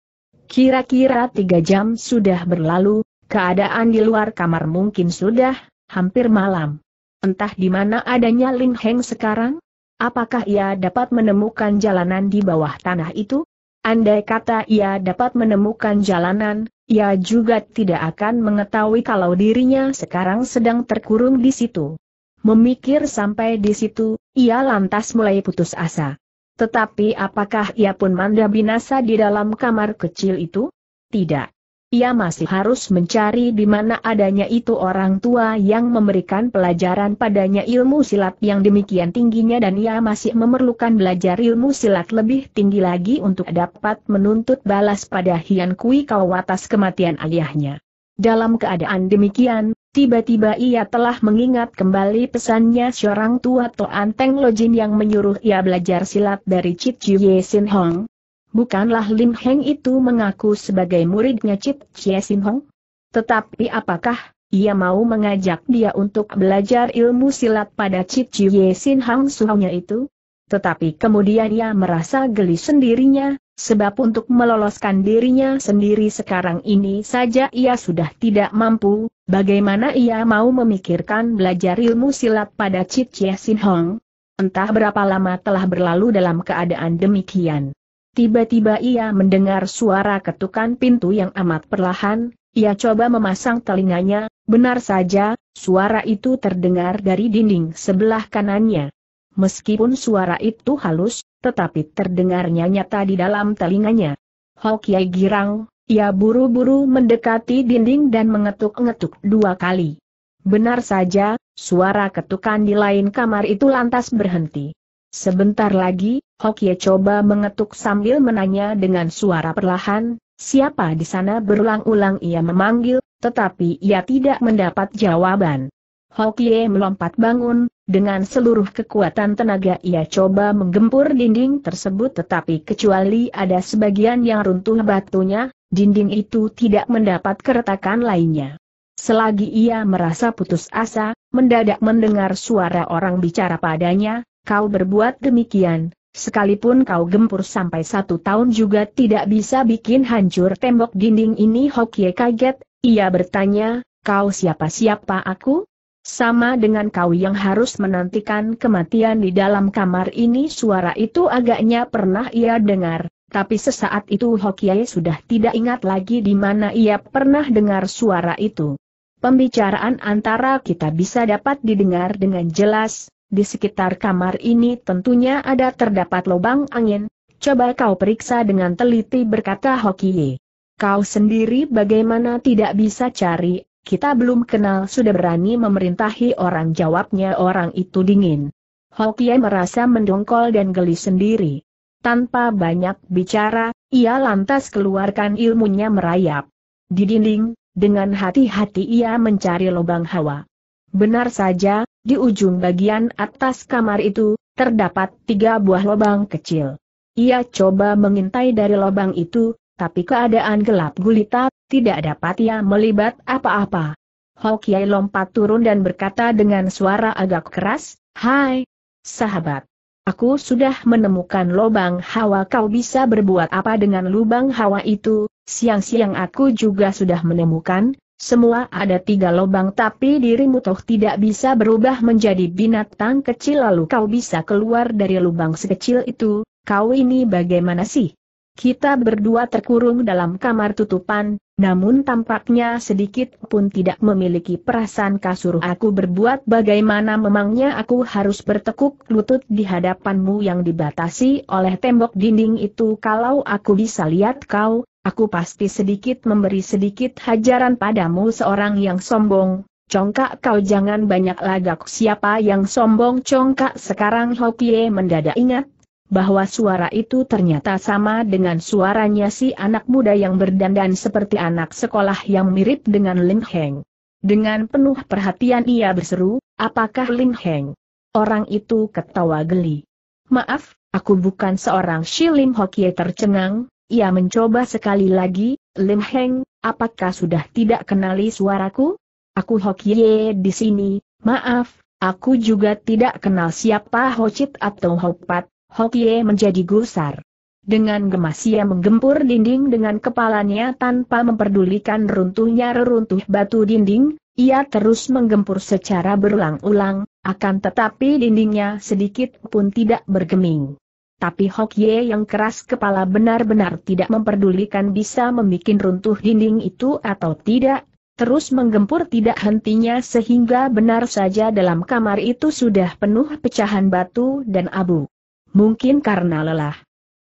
Kira-kira tiga jam sudah berlalu, keadaan di luar kamar mungkin sudah hampir malam. Entah di mana adanya Lin Heng sekarang? Apakah ia dapat menemukan jalanan di bawah tanah itu? Andai kata ia dapat menemukan jalanan, ia juga tidak akan mengetahui kalau dirinya sekarang sedang terkurung di situ. Memikir sampai di situ, ia lantas mulai putus asa. Tetapi apakah ia pun manda binasa di dalam kamar kecil itu? Tidak. Ia masih harus mencari di mana adanya itu orang tua yang memberikan pelajaran padanya ilmu silat yang demikian tingginya dan ia masih memerlukan belajar ilmu silat lebih tinggi lagi untuk dapat menuntut balas pada Hian Kui Kau atas kematian ayahnya. Dalam keadaan demikian, Tiba-tiba ia telah mengingat kembali pesannya seorang tua Toan Teng Lojin yang menyuruh ia belajar silat dari Chit Chie Sin Hong. Bukanlah Lim Heng itu mengaku sebagai muridnya Chit Chie Sin Hong? Tetapi apakah ia mau mengajak dia untuk belajar ilmu silat pada Chit Chie Sin Hong suhunya itu? Tetapi kemudian ia merasa geli sendirinya, Sebab untuk meloloskan dirinya sendiri sekarang ini saja ia sudah tidak mampu, Bagaimana ia mau memikirkan belajar ilmu silat pada Cip Chie Sin Hong? Entah berapa lama telah berlalu dalam keadaan demikian. Tiba-tiba ia mendengar suara ketukan pintu yang amat perlahan, ia coba memasang telinganya, benar saja, suara itu terdengar dari dinding sebelah kanannya. Meskipun suara itu halus, tetapi terdengarnya nyata di dalam telinganya. Hokiai girang, ia buru-buru mendekati dinding dan mengetuk-ngetuk dua kali. Benar saja, suara ketukan di lain kamar itu lantas berhenti. Sebentar lagi, Hokie coba mengetuk sambil menanya dengan suara perlahan, siapa di sana berulang-ulang ia memanggil, tetapi ia tidak mendapat jawaban. Hokie melompat bangun, dengan seluruh kekuatan tenaga ia coba menggempur dinding tersebut tetapi kecuali ada sebagian yang runtuh batunya, dinding itu tidak mendapat keretakan lainnya. Selagi ia merasa putus asa, mendadak mendengar suara orang bicara padanya, kau berbuat demikian, sekalipun kau gempur sampai satu tahun juga tidak bisa bikin hancur tembok dinding ini Hokie kaget, ia bertanya, kau siapa-siapa aku? Sama dengan kau yang harus menantikan kematian di dalam kamar ini suara itu agaknya pernah ia dengar, tapi sesaat itu Hokiai sudah tidak ingat lagi di mana ia pernah dengar suara itu. Pembicaraan antara kita bisa dapat didengar dengan jelas, di sekitar kamar ini tentunya ada terdapat lubang angin, coba kau periksa dengan teliti berkata Hokiye. Kau sendiri bagaimana tidak bisa cari kita belum kenal sudah berani memerintahi orang jawabnya orang itu dingin. Hokie merasa mendongkol dan geli sendiri. Tanpa banyak bicara, ia lantas keluarkan ilmunya merayap. Di dinding, dengan hati-hati ia mencari lubang hawa. Benar saja, di ujung bagian atas kamar itu, terdapat tiga buah lubang kecil. Ia coba mengintai dari lubang itu, tapi keadaan gelap gulita, tidak dapat ia melibat apa-apa. Hokiai lompat turun dan berkata dengan suara agak keras, Hai, sahabat. Aku sudah menemukan lubang hawa kau bisa berbuat apa dengan lubang hawa itu, siang-siang aku juga sudah menemukan, semua ada tiga lubang tapi dirimu toh tidak bisa berubah menjadi binatang kecil lalu kau bisa keluar dari lubang sekecil itu, kau ini bagaimana sih? Kita berdua terkurung dalam kamar tutupan, namun tampaknya sedikit pun tidak memiliki perasaan kasur aku berbuat bagaimana memangnya aku harus bertekuk lutut di hadapanmu yang dibatasi oleh tembok dinding itu kalau aku bisa lihat kau, aku pasti sedikit memberi sedikit hajaran padamu seorang yang sombong. Congkak kau jangan banyak lagak siapa yang sombong congkak sekarang Hokie mendadak ingat bahwa suara itu ternyata sama dengan suaranya si anak muda yang berdandan seperti anak sekolah yang mirip dengan Ling Heng. Dengan penuh perhatian ia berseru, apakah Ling Heng? Orang itu ketawa geli. Maaf, aku bukan seorang Shilim Hokie tercengang, ia mencoba sekali lagi, Lim Heng, apakah sudah tidak kenali suaraku? Aku Hokie di sini, maaf, aku juga tidak kenal siapa Hocit atau Hopat, Hokie menjadi gusar. Dengan gemas ia menggempur dinding dengan kepalanya tanpa memperdulikan runtuhnya reruntuh batu dinding, ia terus menggempur secara berulang-ulang, akan tetapi dindingnya sedikit pun tidak bergeming. Tapi Hokye yang keras kepala benar-benar tidak memperdulikan bisa membuat runtuh dinding itu atau tidak, terus menggempur tidak hentinya sehingga benar saja dalam kamar itu sudah penuh pecahan batu dan abu mungkin karena lelah.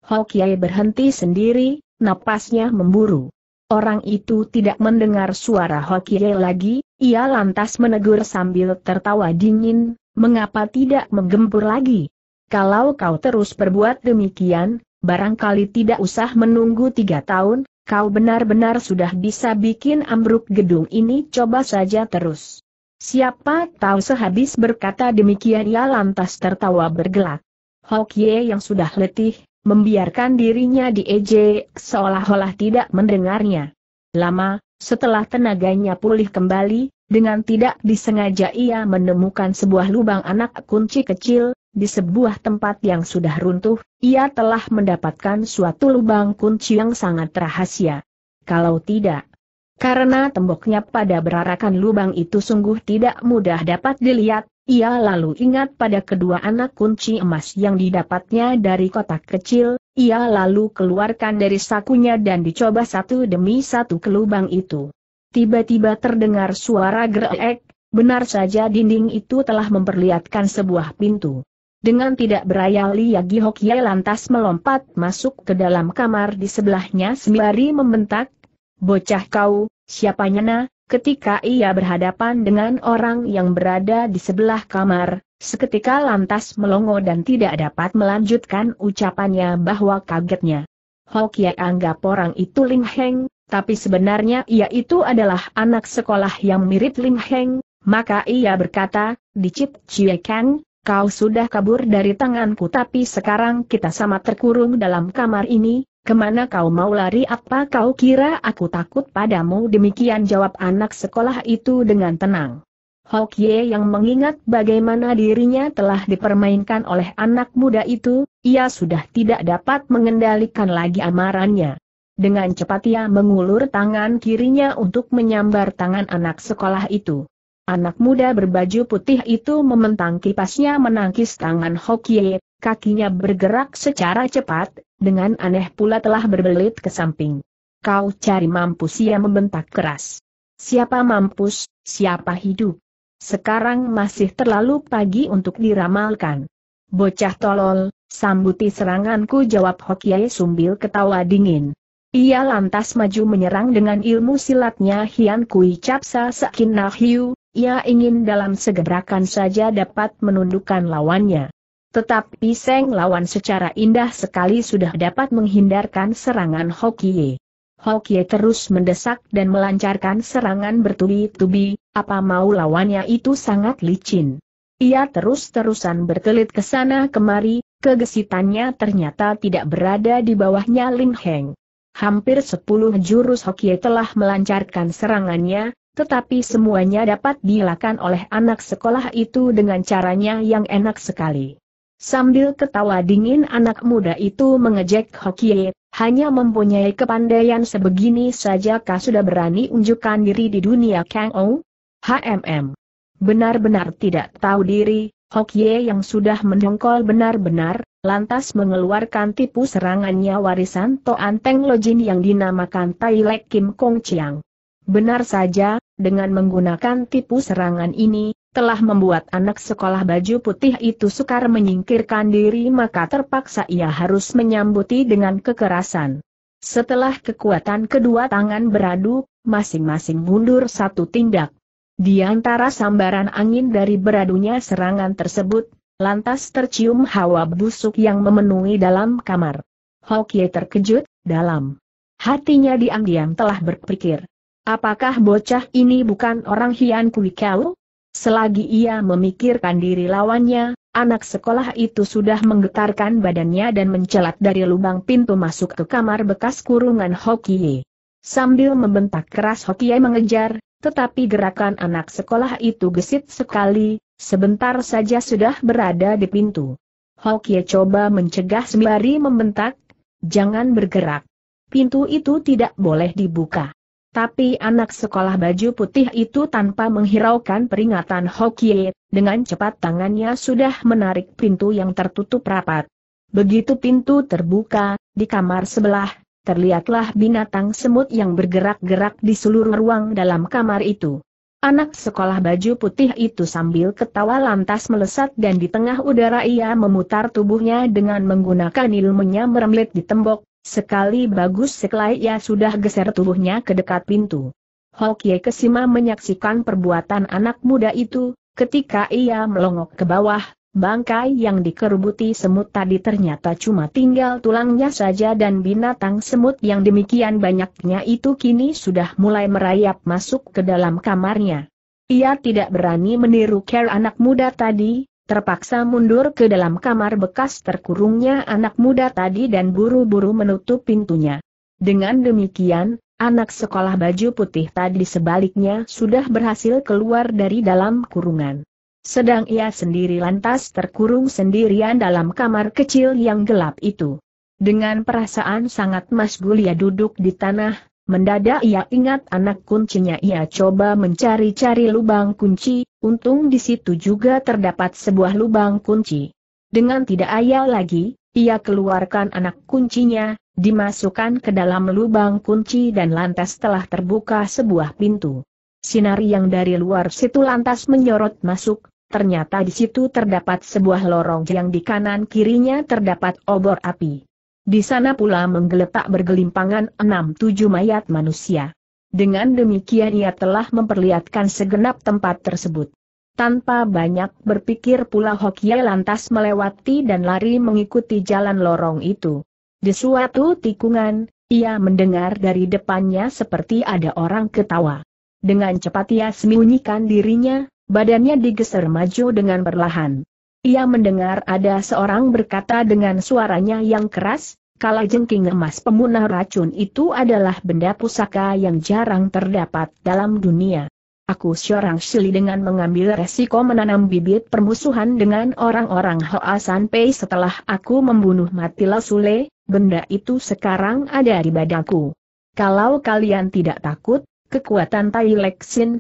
Hokiai berhenti sendiri, napasnya memburu. Orang itu tidak mendengar suara Hokiai lagi, ia lantas menegur sambil tertawa dingin, mengapa tidak menggempur lagi? Kalau kau terus berbuat demikian, barangkali tidak usah menunggu tiga tahun, kau benar-benar sudah bisa bikin ambruk gedung ini coba saja terus. Siapa tahu sehabis berkata demikian ia lantas tertawa bergelak. Hokye yang sudah letih, membiarkan dirinya diejek seolah-olah tidak mendengarnya. Lama, setelah tenaganya pulih kembali, dengan tidak disengaja ia menemukan sebuah lubang anak kunci kecil, di sebuah tempat yang sudah runtuh, ia telah mendapatkan suatu lubang kunci yang sangat rahasia. Kalau tidak, karena temboknya pada berarakan lubang itu sungguh tidak mudah dapat dilihat, ia lalu ingat pada kedua anak kunci emas yang didapatnya dari kotak kecil, ia lalu keluarkan dari sakunya dan dicoba satu demi satu ke lubang itu. Tiba-tiba terdengar suara gerak, benar saja dinding itu telah memperlihatkan sebuah pintu. Dengan tidak Yagi Hok Gihokye lantas melompat masuk ke dalam kamar di sebelahnya sembari membentak, Bocah kau, siapanya na, Ketika ia berhadapan dengan orang yang berada di sebelah kamar, seketika lantas melongo dan tidak dapat melanjutkan ucapannya bahwa kagetnya. Hokia anggap orang itu Lim Heng, tapi sebenarnya ia itu adalah anak sekolah yang mirip Lim Heng, maka ia berkata, di Cip Cie Kang, Kau sudah kabur dari tanganku tapi sekarang kita sama terkurung dalam kamar ini, kemana kau mau lari apa kau kira aku takut padamu demikian jawab anak sekolah itu dengan tenang. Hokye yang mengingat bagaimana dirinya telah dipermainkan oleh anak muda itu, ia sudah tidak dapat mengendalikan lagi amarannya. Dengan cepat ia mengulur tangan kirinya untuk menyambar tangan anak sekolah itu. Anak muda berbaju putih itu mementang kipasnya menangkis tangan Hokie, kakinya bergerak secara cepat, dengan aneh pula telah berbelit ke samping. Kau cari mampus ia membentak keras. Siapa mampus, siapa hidup. Sekarang masih terlalu pagi untuk diramalkan. Bocah tolol, sambuti seranganku jawab Hokie sambil ketawa dingin. Ia lantas maju menyerang dengan ilmu silatnya Hian Kui Capsa Sakin Nahiu, ia ingin dalam segerakan saja dapat menundukkan lawannya. Tetapi Seng lawan secara indah sekali sudah dapat menghindarkan serangan Hokie. Hokie terus mendesak dan melancarkan serangan bertubi-tubi, apa mau lawannya itu sangat licin. Ia terus-terusan berkelit ke sana kemari, kegesitannya ternyata tidak berada di bawahnya Ling Heng. Hampir sepuluh jurus Hokie telah melancarkan serangannya, tetapi semuanya dapat dilakukan oleh anak sekolah itu dengan caranya yang enak sekali. Sambil ketawa dingin anak muda itu mengejek Hokie, hanya mempunyai kepandaian sebegini saja kah sudah berani unjukkan diri di dunia Kang Ou? HMM. Benar-benar tidak tahu diri, Hokie yang sudah mendongkol benar-benar, lantas mengeluarkan tipu serangannya warisan Toan Teng Lojin yang dinamakan Tai Lek Kim Kong Chiang. Benar saja, dengan menggunakan tipu serangan ini, telah membuat anak sekolah baju putih itu sukar menyingkirkan diri maka terpaksa ia harus menyambuti dengan kekerasan. Setelah kekuatan kedua tangan beradu, masing-masing mundur satu tindak. Di antara sambaran angin dari beradunya serangan tersebut, lantas tercium hawa busuk yang memenuhi dalam kamar. Hokie terkejut, dalam hatinya diam-diam telah berpikir. Apakah bocah ini bukan orang Hian Kui Kau? Selagi ia memikirkan diri lawannya, anak sekolah itu sudah menggetarkan badannya dan mencelat dari lubang pintu masuk ke kamar bekas kurungan Hokie. Sambil membentak keras Hokie mengejar, tetapi gerakan anak sekolah itu gesit sekali, sebentar saja sudah berada di pintu. Hokie coba mencegah sembari membentak, jangan bergerak. Pintu itu tidak boleh dibuka. Tapi anak sekolah baju putih itu tanpa menghiraukan peringatan Hokie, dengan cepat tangannya sudah menarik pintu yang tertutup rapat. Begitu pintu terbuka, di kamar sebelah, terlihatlah binatang semut yang bergerak-gerak di seluruh ruang dalam kamar itu. Anak sekolah baju putih itu sambil ketawa lantas melesat dan di tengah udara ia memutar tubuhnya dengan menggunakan ilmunya meremlet di tembok, Sekali bagus sekelai ia sudah geser tubuhnya ke dekat pintu. Hokie Kesima menyaksikan perbuatan anak muda itu, ketika ia melongok ke bawah, bangkai yang dikerubuti semut tadi ternyata cuma tinggal tulangnya saja dan binatang semut yang demikian banyaknya itu kini sudah mulai merayap masuk ke dalam kamarnya. Ia tidak berani meniru care anak muda tadi, terpaksa mundur ke dalam kamar bekas terkurungnya anak muda tadi dan buru-buru menutup pintunya. Dengan demikian, anak sekolah baju putih tadi sebaliknya sudah berhasil keluar dari dalam kurungan. Sedang ia sendiri lantas terkurung sendirian dalam kamar kecil yang gelap itu. Dengan perasaan sangat masgul ia duduk di tanah, Mendadak ia ingat anak kuncinya ia coba mencari-cari lubang kunci, untung di situ juga terdapat sebuah lubang kunci. Dengan tidak ayal lagi, ia keluarkan anak kuncinya, dimasukkan ke dalam lubang kunci dan lantas telah terbuka sebuah pintu. Sinar yang dari luar situ lantas menyorot masuk, ternyata di situ terdapat sebuah lorong yang di kanan kirinya terdapat obor api. Di sana pula menggeletak bergelimpangan enam tujuh mayat manusia. Dengan demikian ia telah memperlihatkan segenap tempat tersebut. Tanpa banyak berpikir pula Hokie lantas melewati dan lari mengikuti jalan lorong itu. Di suatu tikungan, ia mendengar dari depannya seperti ada orang ketawa. Dengan cepat ia sembunyikan dirinya, badannya digeser maju dengan perlahan. Ia mendengar ada seorang berkata dengan suaranya yang keras, kalau jengking emas pemunah racun itu adalah benda pusaka yang jarang terdapat dalam dunia. Aku seorang Shili dengan mengambil resiko menanam bibit permusuhan dengan orang-orang Hoa Sanpei setelah aku membunuh Matila Sule, benda itu sekarang ada di badanku. Kalau kalian tidak takut, kekuatan Tai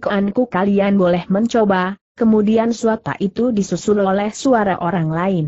Kuan ku kalian boleh mencoba, Kemudian suara itu disusul oleh suara orang lain.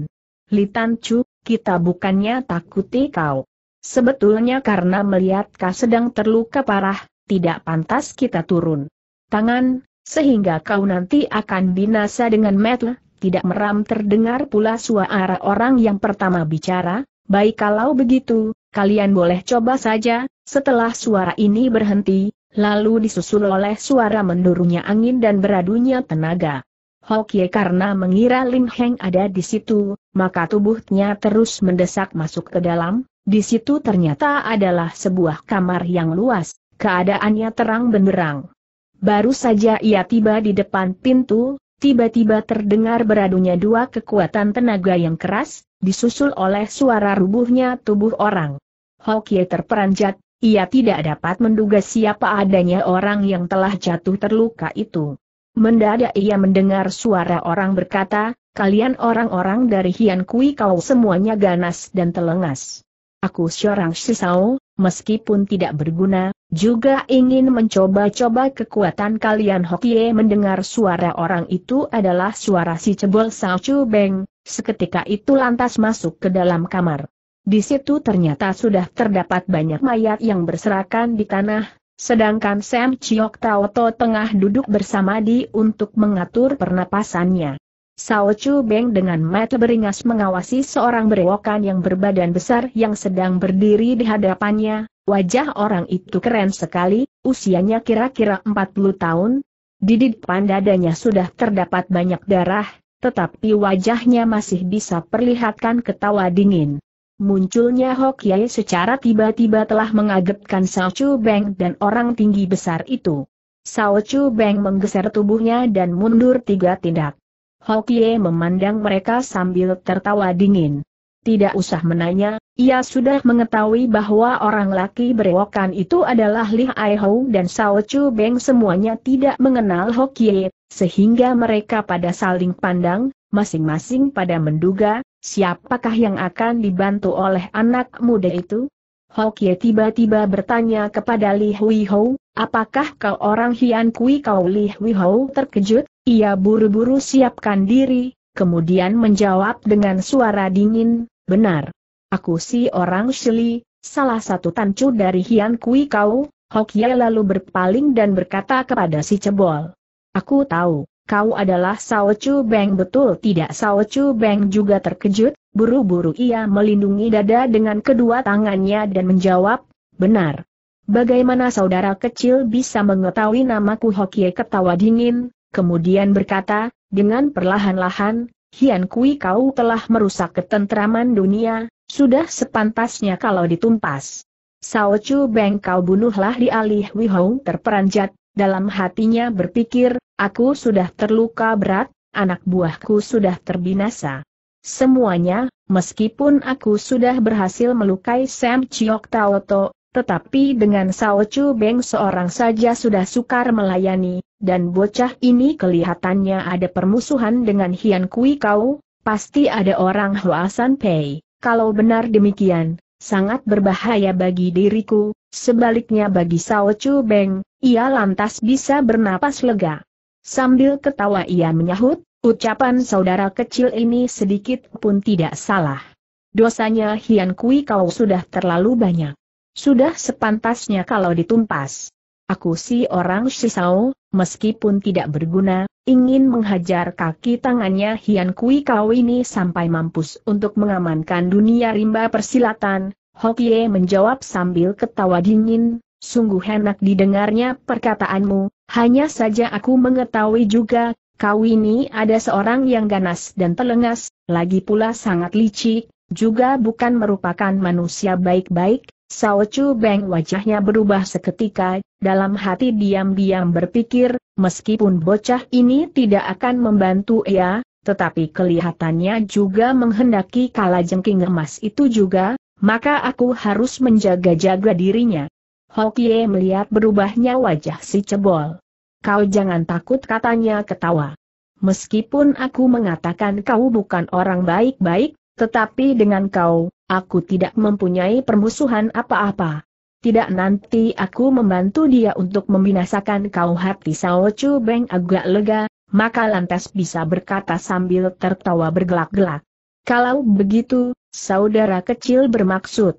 Litan Chu, kita bukannya takuti kau. Sebetulnya karena melihat kau sedang terluka parah, tidak pantas kita turun. Tangan, sehingga kau nanti akan binasa dengan metel, tidak meram terdengar pula suara orang yang pertama bicara, baik kalau begitu, kalian boleh coba saja, setelah suara ini berhenti, lalu disusul oleh suara mendurunya angin dan beradunya tenaga. Hokie karena mengira Lin Heng ada di situ, maka tubuhnya terus mendesak masuk ke dalam, di situ ternyata adalah sebuah kamar yang luas, keadaannya terang benderang. Baru saja ia tiba di depan pintu, tiba-tiba terdengar beradunya dua kekuatan tenaga yang keras, disusul oleh suara rubuhnya tubuh orang. Hokie terperanjat, ia tidak dapat menduga siapa adanya orang yang telah jatuh terluka itu. Mendadak ia mendengar suara orang berkata, kalian orang-orang dari Hian Kui kau semuanya ganas dan telengas. Aku seorang sisau, meskipun tidak berguna, juga ingin mencoba-coba kekuatan kalian Hokie mendengar suara orang itu adalah suara si cebol Sao Chu Beng, seketika itu lantas masuk ke dalam kamar. Di situ ternyata sudah terdapat banyak mayat yang berserakan di tanah, sedangkan Sam Chiok Taoto tengah duduk bersama Di untuk mengatur pernapasannya. Sao Chu Beng dengan mata beringas mengawasi seorang berewokan yang berbadan besar yang sedang berdiri di hadapannya, wajah orang itu keren sekali, usianya kira-kira 40 tahun. Di depan dadanya sudah terdapat banyak darah, tetapi wajahnya masih bisa perlihatkan ketawa dingin. Munculnya Hok Ye secara tiba-tiba telah mengagetkan Sao Chu Beng dan orang tinggi besar itu. Sao Chu Beng menggeser tubuhnya dan mundur tiga tindak. Hok Ye memandang mereka sambil tertawa dingin. Tidak usah menanya, ia sudah mengetahui bahwa orang laki berewokan itu adalah Li Ai Hou dan Sao Chu Beng semuanya tidak mengenal Hok Ye, sehingga mereka pada saling pandang, masing-masing pada menduga, Siapakah yang akan dibantu oleh anak muda itu? Hokie tiba-tiba bertanya kepada Li Hui Hou, apakah kau orang Hian Kui kau Li Hui Hou terkejut, ia buru-buru siapkan diri, kemudian menjawab dengan suara dingin, benar. Aku si orang Shili, salah satu tancu dari Hian Kui kau, Hokie lalu berpaling dan berkata kepada si Cebol. Aku tahu, kau adalah Sao Chu Beng betul tidak Sao Chu Beng juga terkejut, buru-buru ia melindungi dada dengan kedua tangannya dan menjawab, benar. Bagaimana saudara kecil bisa mengetahui namaku Hokie ketawa dingin, kemudian berkata, dengan perlahan-lahan, Hian Kui kau telah merusak ketentraman dunia, sudah sepantasnya kalau ditumpas. Sao Chu Beng kau bunuhlah di alih Wihong terperanjat, dalam hatinya berpikir, aku sudah terluka berat, anak buahku sudah terbinasa. Semuanya, meskipun aku sudah berhasil melukai Sam Chiok Taoto, tetapi dengan Sao Chu Beng seorang saja sudah sukar melayani, dan bocah ini kelihatannya ada permusuhan dengan Hian Kui Kau, pasti ada orang Huasan Pei. Kalau benar demikian, sangat berbahaya bagi diriku, sebaliknya bagi Sao Chu Beng, ia lantas bisa bernapas lega. Sambil ketawa ia menyahut, ucapan saudara kecil ini sedikit pun tidak salah. Dosanya Hian Kui kau sudah terlalu banyak. Sudah sepantasnya kalau ditumpas. Aku si orang Shisao, meskipun tidak berguna, ingin menghajar kaki tangannya Hian Kui kau ini sampai mampus untuk mengamankan dunia rimba persilatan, Hokie menjawab sambil ketawa dingin, sungguh enak didengarnya perkataanmu, hanya saja aku mengetahui juga, kau ini ada seorang yang ganas dan telengas, lagi pula sangat licik, juga bukan merupakan manusia baik-baik, Sao Chu Beng wajahnya berubah seketika, dalam hati diam-diam berpikir, meskipun bocah ini tidak akan membantu ia, tetapi kelihatannya juga menghendaki kalajengking emas itu juga, maka aku harus menjaga-jaga dirinya. Hokie melihat berubahnya wajah si cebol. Kau jangan takut katanya ketawa. Meskipun aku mengatakan kau bukan orang baik-baik, tetapi dengan kau, aku tidak mempunyai permusuhan apa-apa. Tidak nanti aku membantu dia untuk membinasakan kau hati Sao Chu Beng agak lega, maka lantas bisa berkata sambil tertawa bergelak-gelak. Kalau begitu, saudara kecil bermaksud,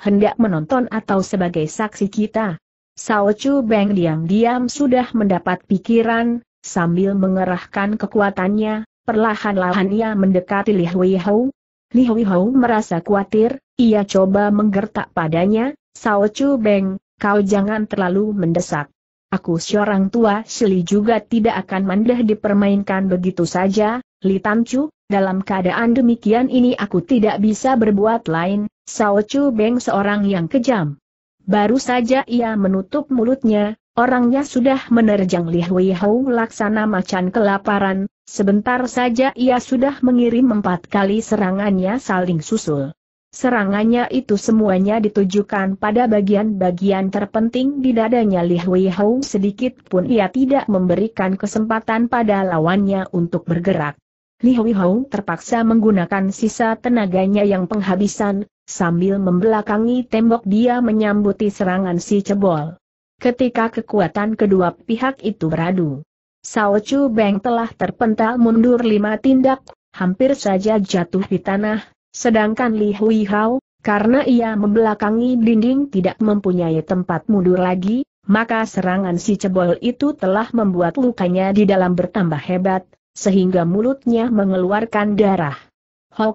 hendak menonton atau sebagai saksi kita. Sao Chu Beng diam-diam sudah mendapat pikiran, sambil mengerahkan kekuatannya, perlahan-lahan ia mendekati Li Hui Hou. Li Hui Hou merasa khawatir, ia coba menggertak padanya, Sao Chu Beng, kau jangan terlalu mendesak. Aku seorang tua Shili juga tidak akan mandah dipermainkan begitu saja, Li Chu, dalam keadaan demikian ini aku tidak bisa berbuat lain, Sao Chu Beng seorang yang kejam. Baru saja ia menutup mulutnya, orangnya sudah menerjang Li Hui Hou laksana macan kelaparan, sebentar saja ia sudah mengirim empat kali serangannya saling susul. Serangannya itu semuanya ditujukan pada bagian-bagian terpenting di dadanya Li Hui Hou sedikit pun ia tidak memberikan kesempatan pada lawannya untuk bergerak. Li Hui Hong terpaksa menggunakan sisa tenaganya yang penghabisan, sambil membelakangi tembok dia menyambuti serangan si cebol. Ketika kekuatan kedua pihak itu beradu, Sao Chu Beng telah terpental mundur lima tindak, hampir saja jatuh di tanah, sedangkan Li Hui Hao, karena ia membelakangi dinding tidak mempunyai tempat mundur lagi, maka serangan si cebol itu telah membuat lukanya di dalam bertambah hebat, sehingga mulutnya mengeluarkan darah.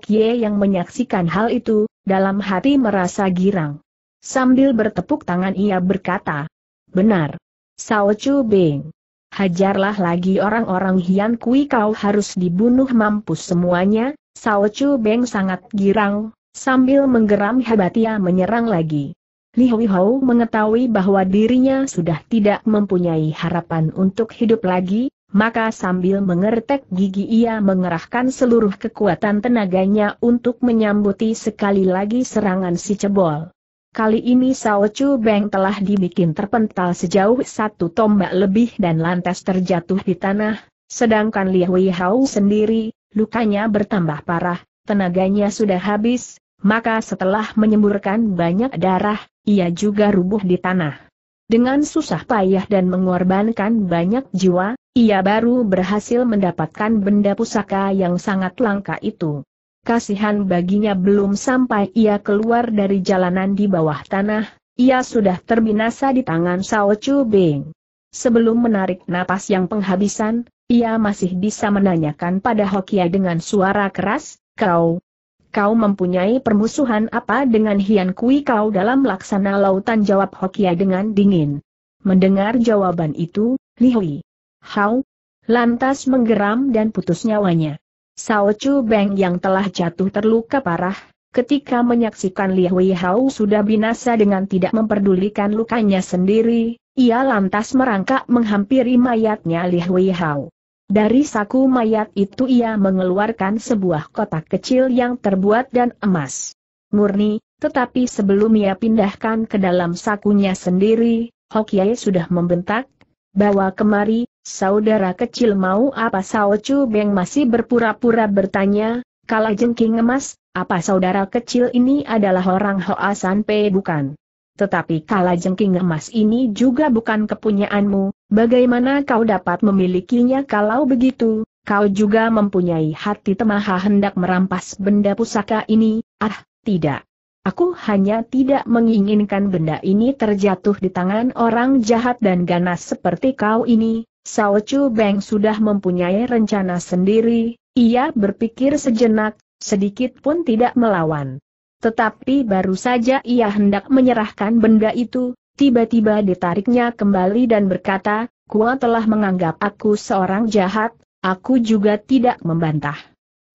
Ye yang menyaksikan hal itu, dalam hati merasa girang. Sambil bertepuk tangan ia berkata, Benar. Sao Chu Bing. Hajarlah lagi orang-orang Hian Kui kau harus dibunuh mampus semuanya, Sao Chu Beng sangat girang, sambil menggeram hebat ia menyerang lagi. Li Hui Hou mengetahui bahwa dirinya sudah tidak mempunyai harapan untuk hidup lagi, maka sambil mengertek gigi ia mengerahkan seluruh kekuatan tenaganya untuk menyambuti sekali lagi serangan si cebol. Kali ini Sao Chu Beng telah dibikin terpental sejauh satu tombak lebih dan lantas terjatuh di tanah, sedangkan Li Hui Hao sendiri, lukanya bertambah parah, tenaganya sudah habis, maka setelah menyemburkan banyak darah, ia juga rubuh di tanah. Dengan susah payah dan mengorbankan banyak jiwa, ia baru berhasil mendapatkan benda pusaka yang sangat langka itu. Kasihan baginya belum sampai ia keluar dari jalanan di bawah tanah, ia sudah terbinasa di tangan Sao Chu Bing. Sebelum menarik napas yang penghabisan, ia masih bisa menanyakan pada Hokia dengan suara keras, kau, kau mempunyai permusuhan apa dengan Hian Kui kau dalam laksana lautan jawab Hokia dengan dingin. Mendengar jawaban itu, Li Hui, Hau! Lantas menggeram dan putus nyawanya. Sao Chu Beng yang telah jatuh terluka parah, ketika menyaksikan Li Hui Hau sudah binasa dengan tidak memperdulikan lukanya sendiri, ia lantas merangkak menghampiri mayatnya Li Hui Hau. Dari saku mayat itu ia mengeluarkan sebuah kotak kecil yang terbuat dan emas. Murni, tetapi sebelum ia pindahkan ke dalam sakunya sendiri, Hokiai sudah membentak, bawa kemari, Saudara kecil mau apa Sao Chu Beng masih berpura-pura bertanya, kalau jengking emas, apa saudara kecil ini adalah orang Hoa San Pe bukan? Tetapi kala jengking emas ini juga bukan kepunyaanmu, bagaimana kau dapat memilikinya kalau begitu, kau juga mempunyai hati temaha hendak merampas benda pusaka ini, ah, tidak. Aku hanya tidak menginginkan benda ini terjatuh di tangan orang jahat dan ganas seperti kau ini, Sao Chu Beng sudah mempunyai rencana sendiri, ia berpikir sejenak, sedikit pun tidak melawan. Tetapi baru saja ia hendak menyerahkan benda itu, tiba-tiba ditariknya kembali dan berkata, Kua telah menganggap aku seorang jahat, aku juga tidak membantah.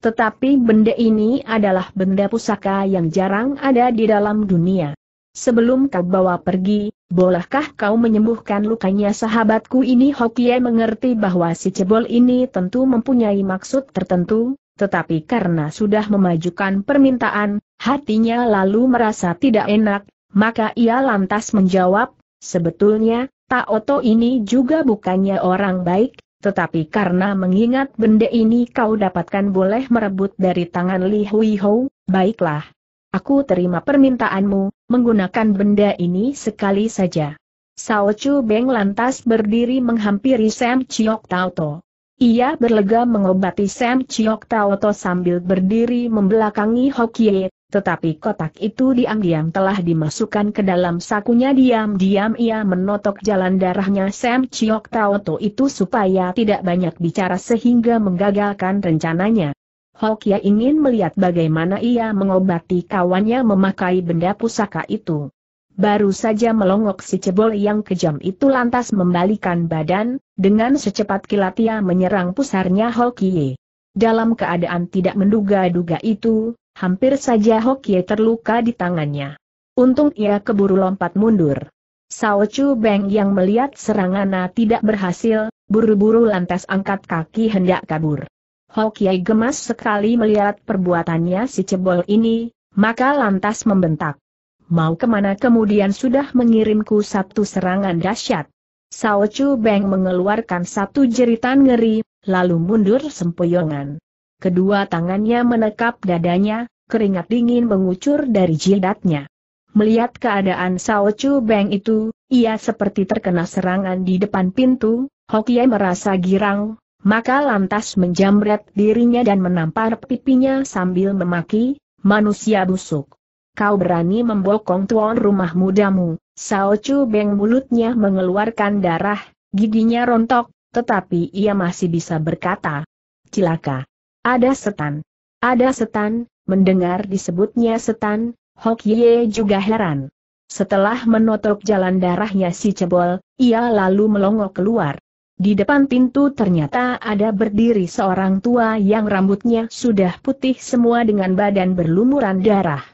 Tetapi benda ini adalah benda pusaka yang jarang ada di dalam dunia. Sebelum kau bawa pergi, Bolehkah kau menyembuhkan lukanya sahabatku ini Hokie mengerti bahwa si cebol ini tentu mempunyai maksud tertentu, tetapi karena sudah memajukan permintaan, hatinya lalu merasa tidak enak, maka ia lantas menjawab, sebetulnya, Taoto ini juga bukannya orang baik, tetapi karena mengingat benda ini kau dapatkan boleh merebut dari tangan Li Hui baiklah. Aku terima permintaanmu, menggunakan benda ini sekali saja. Sao Chu Beng lantas berdiri menghampiri Sam Chiok Tauto. Ia berlega mengobati Sam Chiok Tauto sambil berdiri membelakangi Hokie, tetapi kotak itu diam-diam telah dimasukkan ke dalam sakunya diam-diam ia menotok jalan darahnya Sam Chiok Tauto itu supaya tidak banyak bicara sehingga menggagalkan rencananya. Hokia ingin melihat bagaimana ia mengobati kawannya memakai benda pusaka itu. Baru saja melongok si cebol yang kejam itu lantas membalikan badan, dengan secepat kilat ia menyerang pusarnya Hokie. Dalam keadaan tidak menduga-duga itu, hampir saja Hokie terluka di tangannya. Untung ia keburu lompat mundur. Sao Chu Beng yang melihat serangannya tidak berhasil, buru-buru lantas angkat kaki hendak kabur. Hokie gemas sekali melihat perbuatannya si cebol ini, maka lantas membentak. Mau kemana kemudian sudah mengirimku satu serangan dahsyat. Sao Chu Beng mengeluarkan satu jeritan ngeri, lalu mundur sempoyongan. Kedua tangannya menekap dadanya, keringat dingin mengucur dari jidatnya. Melihat keadaan Sao Chu Beng itu, ia seperti terkena serangan di depan pintu, Hokie merasa girang, maka lantas menjamret dirinya dan menampar pipinya sambil memaki, manusia busuk. Kau berani membokong tuan rumah mudamu, Sao Chu Beng mulutnya mengeluarkan darah, giginya rontok, tetapi ia masih bisa berkata. Cilaka. Ada setan. Ada setan, mendengar disebutnya setan, Hok Ye juga heran. Setelah menotok jalan darahnya si cebol, ia lalu melongo keluar. Di depan pintu ternyata ada berdiri seorang tua yang rambutnya sudah putih semua dengan badan berlumuran darah.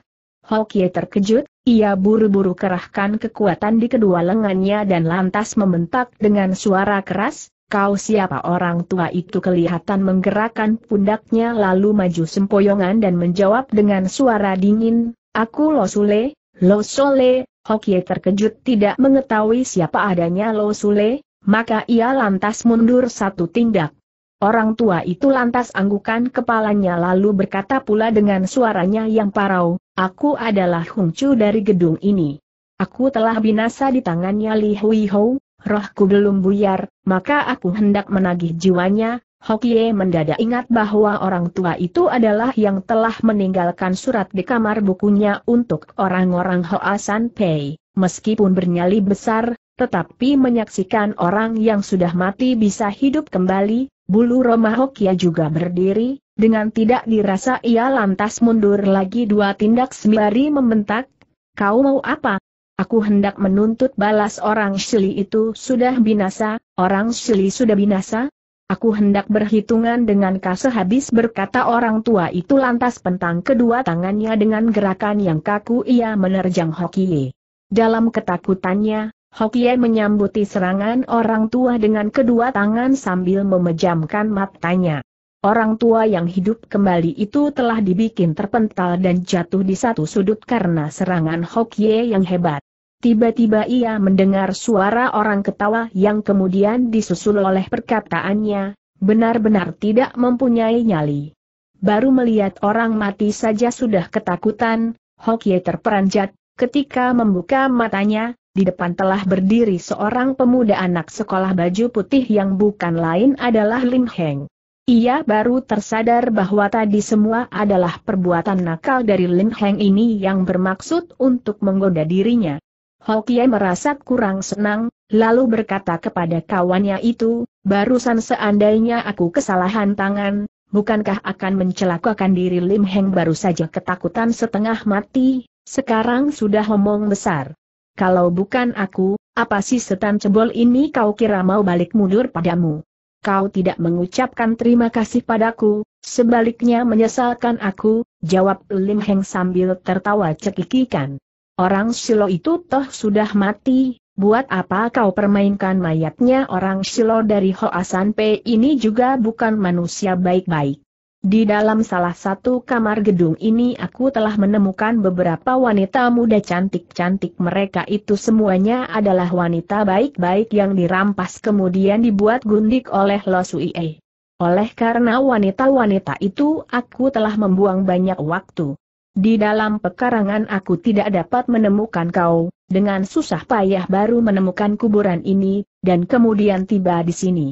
Hokie terkejut, ia buru-buru kerahkan kekuatan di kedua lengannya dan lantas membentak dengan suara keras, Kau siapa orang tua itu kelihatan menggerakkan pundaknya lalu maju sempoyongan dan menjawab dengan suara dingin, Aku Lo Sule, Lo Sole, Hokie terkejut tidak mengetahui siapa adanya Lo Sule, maka ia lantas mundur satu tindak. Orang tua itu lantas anggukan kepalanya lalu berkata pula dengan suaranya yang parau, aku adalah Hungcu dari gedung ini. Aku telah binasa di tangannya Li Hui Hou, rohku belum buyar, maka aku hendak menagih jiwanya. Hokie mendadak ingat bahwa orang tua itu adalah yang telah meninggalkan surat di kamar bukunya untuk orang-orang Hoa San Pei. Meskipun bernyali besar, tetapi menyaksikan orang yang sudah mati bisa hidup kembali, bulu Roma Hokia juga berdiri, dengan tidak dirasa ia lantas mundur lagi dua tindak sembari membentak, kau mau apa? Aku hendak menuntut balas orang Shili itu sudah binasa, orang Shili sudah binasa? Aku hendak berhitungan dengan kasa habis berkata orang tua itu lantas pentang kedua tangannya dengan gerakan yang kaku ia menerjang Hokie. Dalam ketakutannya, Hokie menyambuti serangan orang tua dengan kedua tangan sambil memejamkan matanya. Orang tua yang hidup kembali itu telah dibikin terpental dan jatuh di satu sudut karena serangan Hokie yang hebat. Tiba-tiba ia mendengar suara orang ketawa yang kemudian disusul oleh perkataannya, benar-benar tidak mempunyai nyali. Baru melihat orang mati saja sudah ketakutan, Hokie terperanjat, ketika membuka matanya, di depan telah berdiri seorang pemuda anak sekolah baju putih yang bukan lain adalah Lim Heng. Ia baru tersadar bahwa tadi semua adalah perbuatan nakal dari Lim Heng ini yang bermaksud untuk menggoda dirinya. Hokie merasa kurang senang, lalu berkata kepada kawannya itu, barusan seandainya aku kesalahan tangan, bukankah akan mencelakakan diri Lim Heng baru saja ketakutan setengah mati, sekarang sudah omong besar kalau bukan aku, apa sih setan cebol ini kau kira mau balik mundur padamu? Kau tidak mengucapkan terima kasih padaku, sebaliknya menyesalkan aku, jawab Lim Heng sambil tertawa cekikikan. Orang Silo itu toh sudah mati, buat apa kau permainkan mayatnya orang Silo dari Hoa Sanpe ini juga bukan manusia baik-baik. Di dalam salah satu kamar gedung ini aku telah menemukan beberapa wanita muda cantik-cantik mereka itu semuanya adalah wanita baik-baik yang dirampas kemudian dibuat gundik oleh Lo Suie. Oleh karena wanita-wanita itu aku telah membuang banyak waktu. Di dalam pekarangan aku tidak dapat menemukan kau, dengan susah payah baru menemukan kuburan ini, dan kemudian tiba di sini.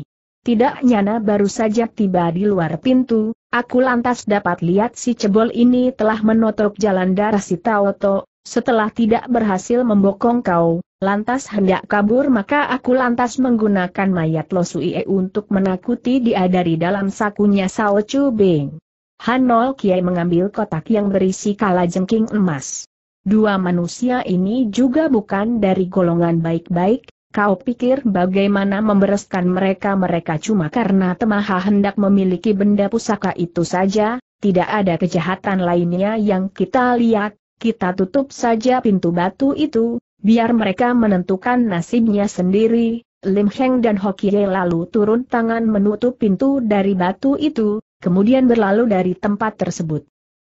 Tidak nyana baru saja tiba di luar pintu, aku lantas dapat lihat si cebol ini telah menotok jalan darah si Taoto, setelah tidak berhasil membokong kau, lantas hendak kabur maka aku lantas menggunakan mayat Losuie untuk menakuti dia dari dalam sakunya Sao Chu Beng. Hanol Kiai mengambil kotak yang berisi kalajengking emas. Dua manusia ini juga bukan dari golongan baik-baik, Kau pikir bagaimana membereskan mereka-mereka cuma karena Temaha hendak memiliki benda pusaka itu saja, tidak ada kejahatan lainnya yang kita lihat, kita tutup saja pintu batu itu, biar mereka menentukan nasibnya sendiri. Lim Heng dan Hokie lalu turun tangan menutup pintu dari batu itu, kemudian berlalu dari tempat tersebut.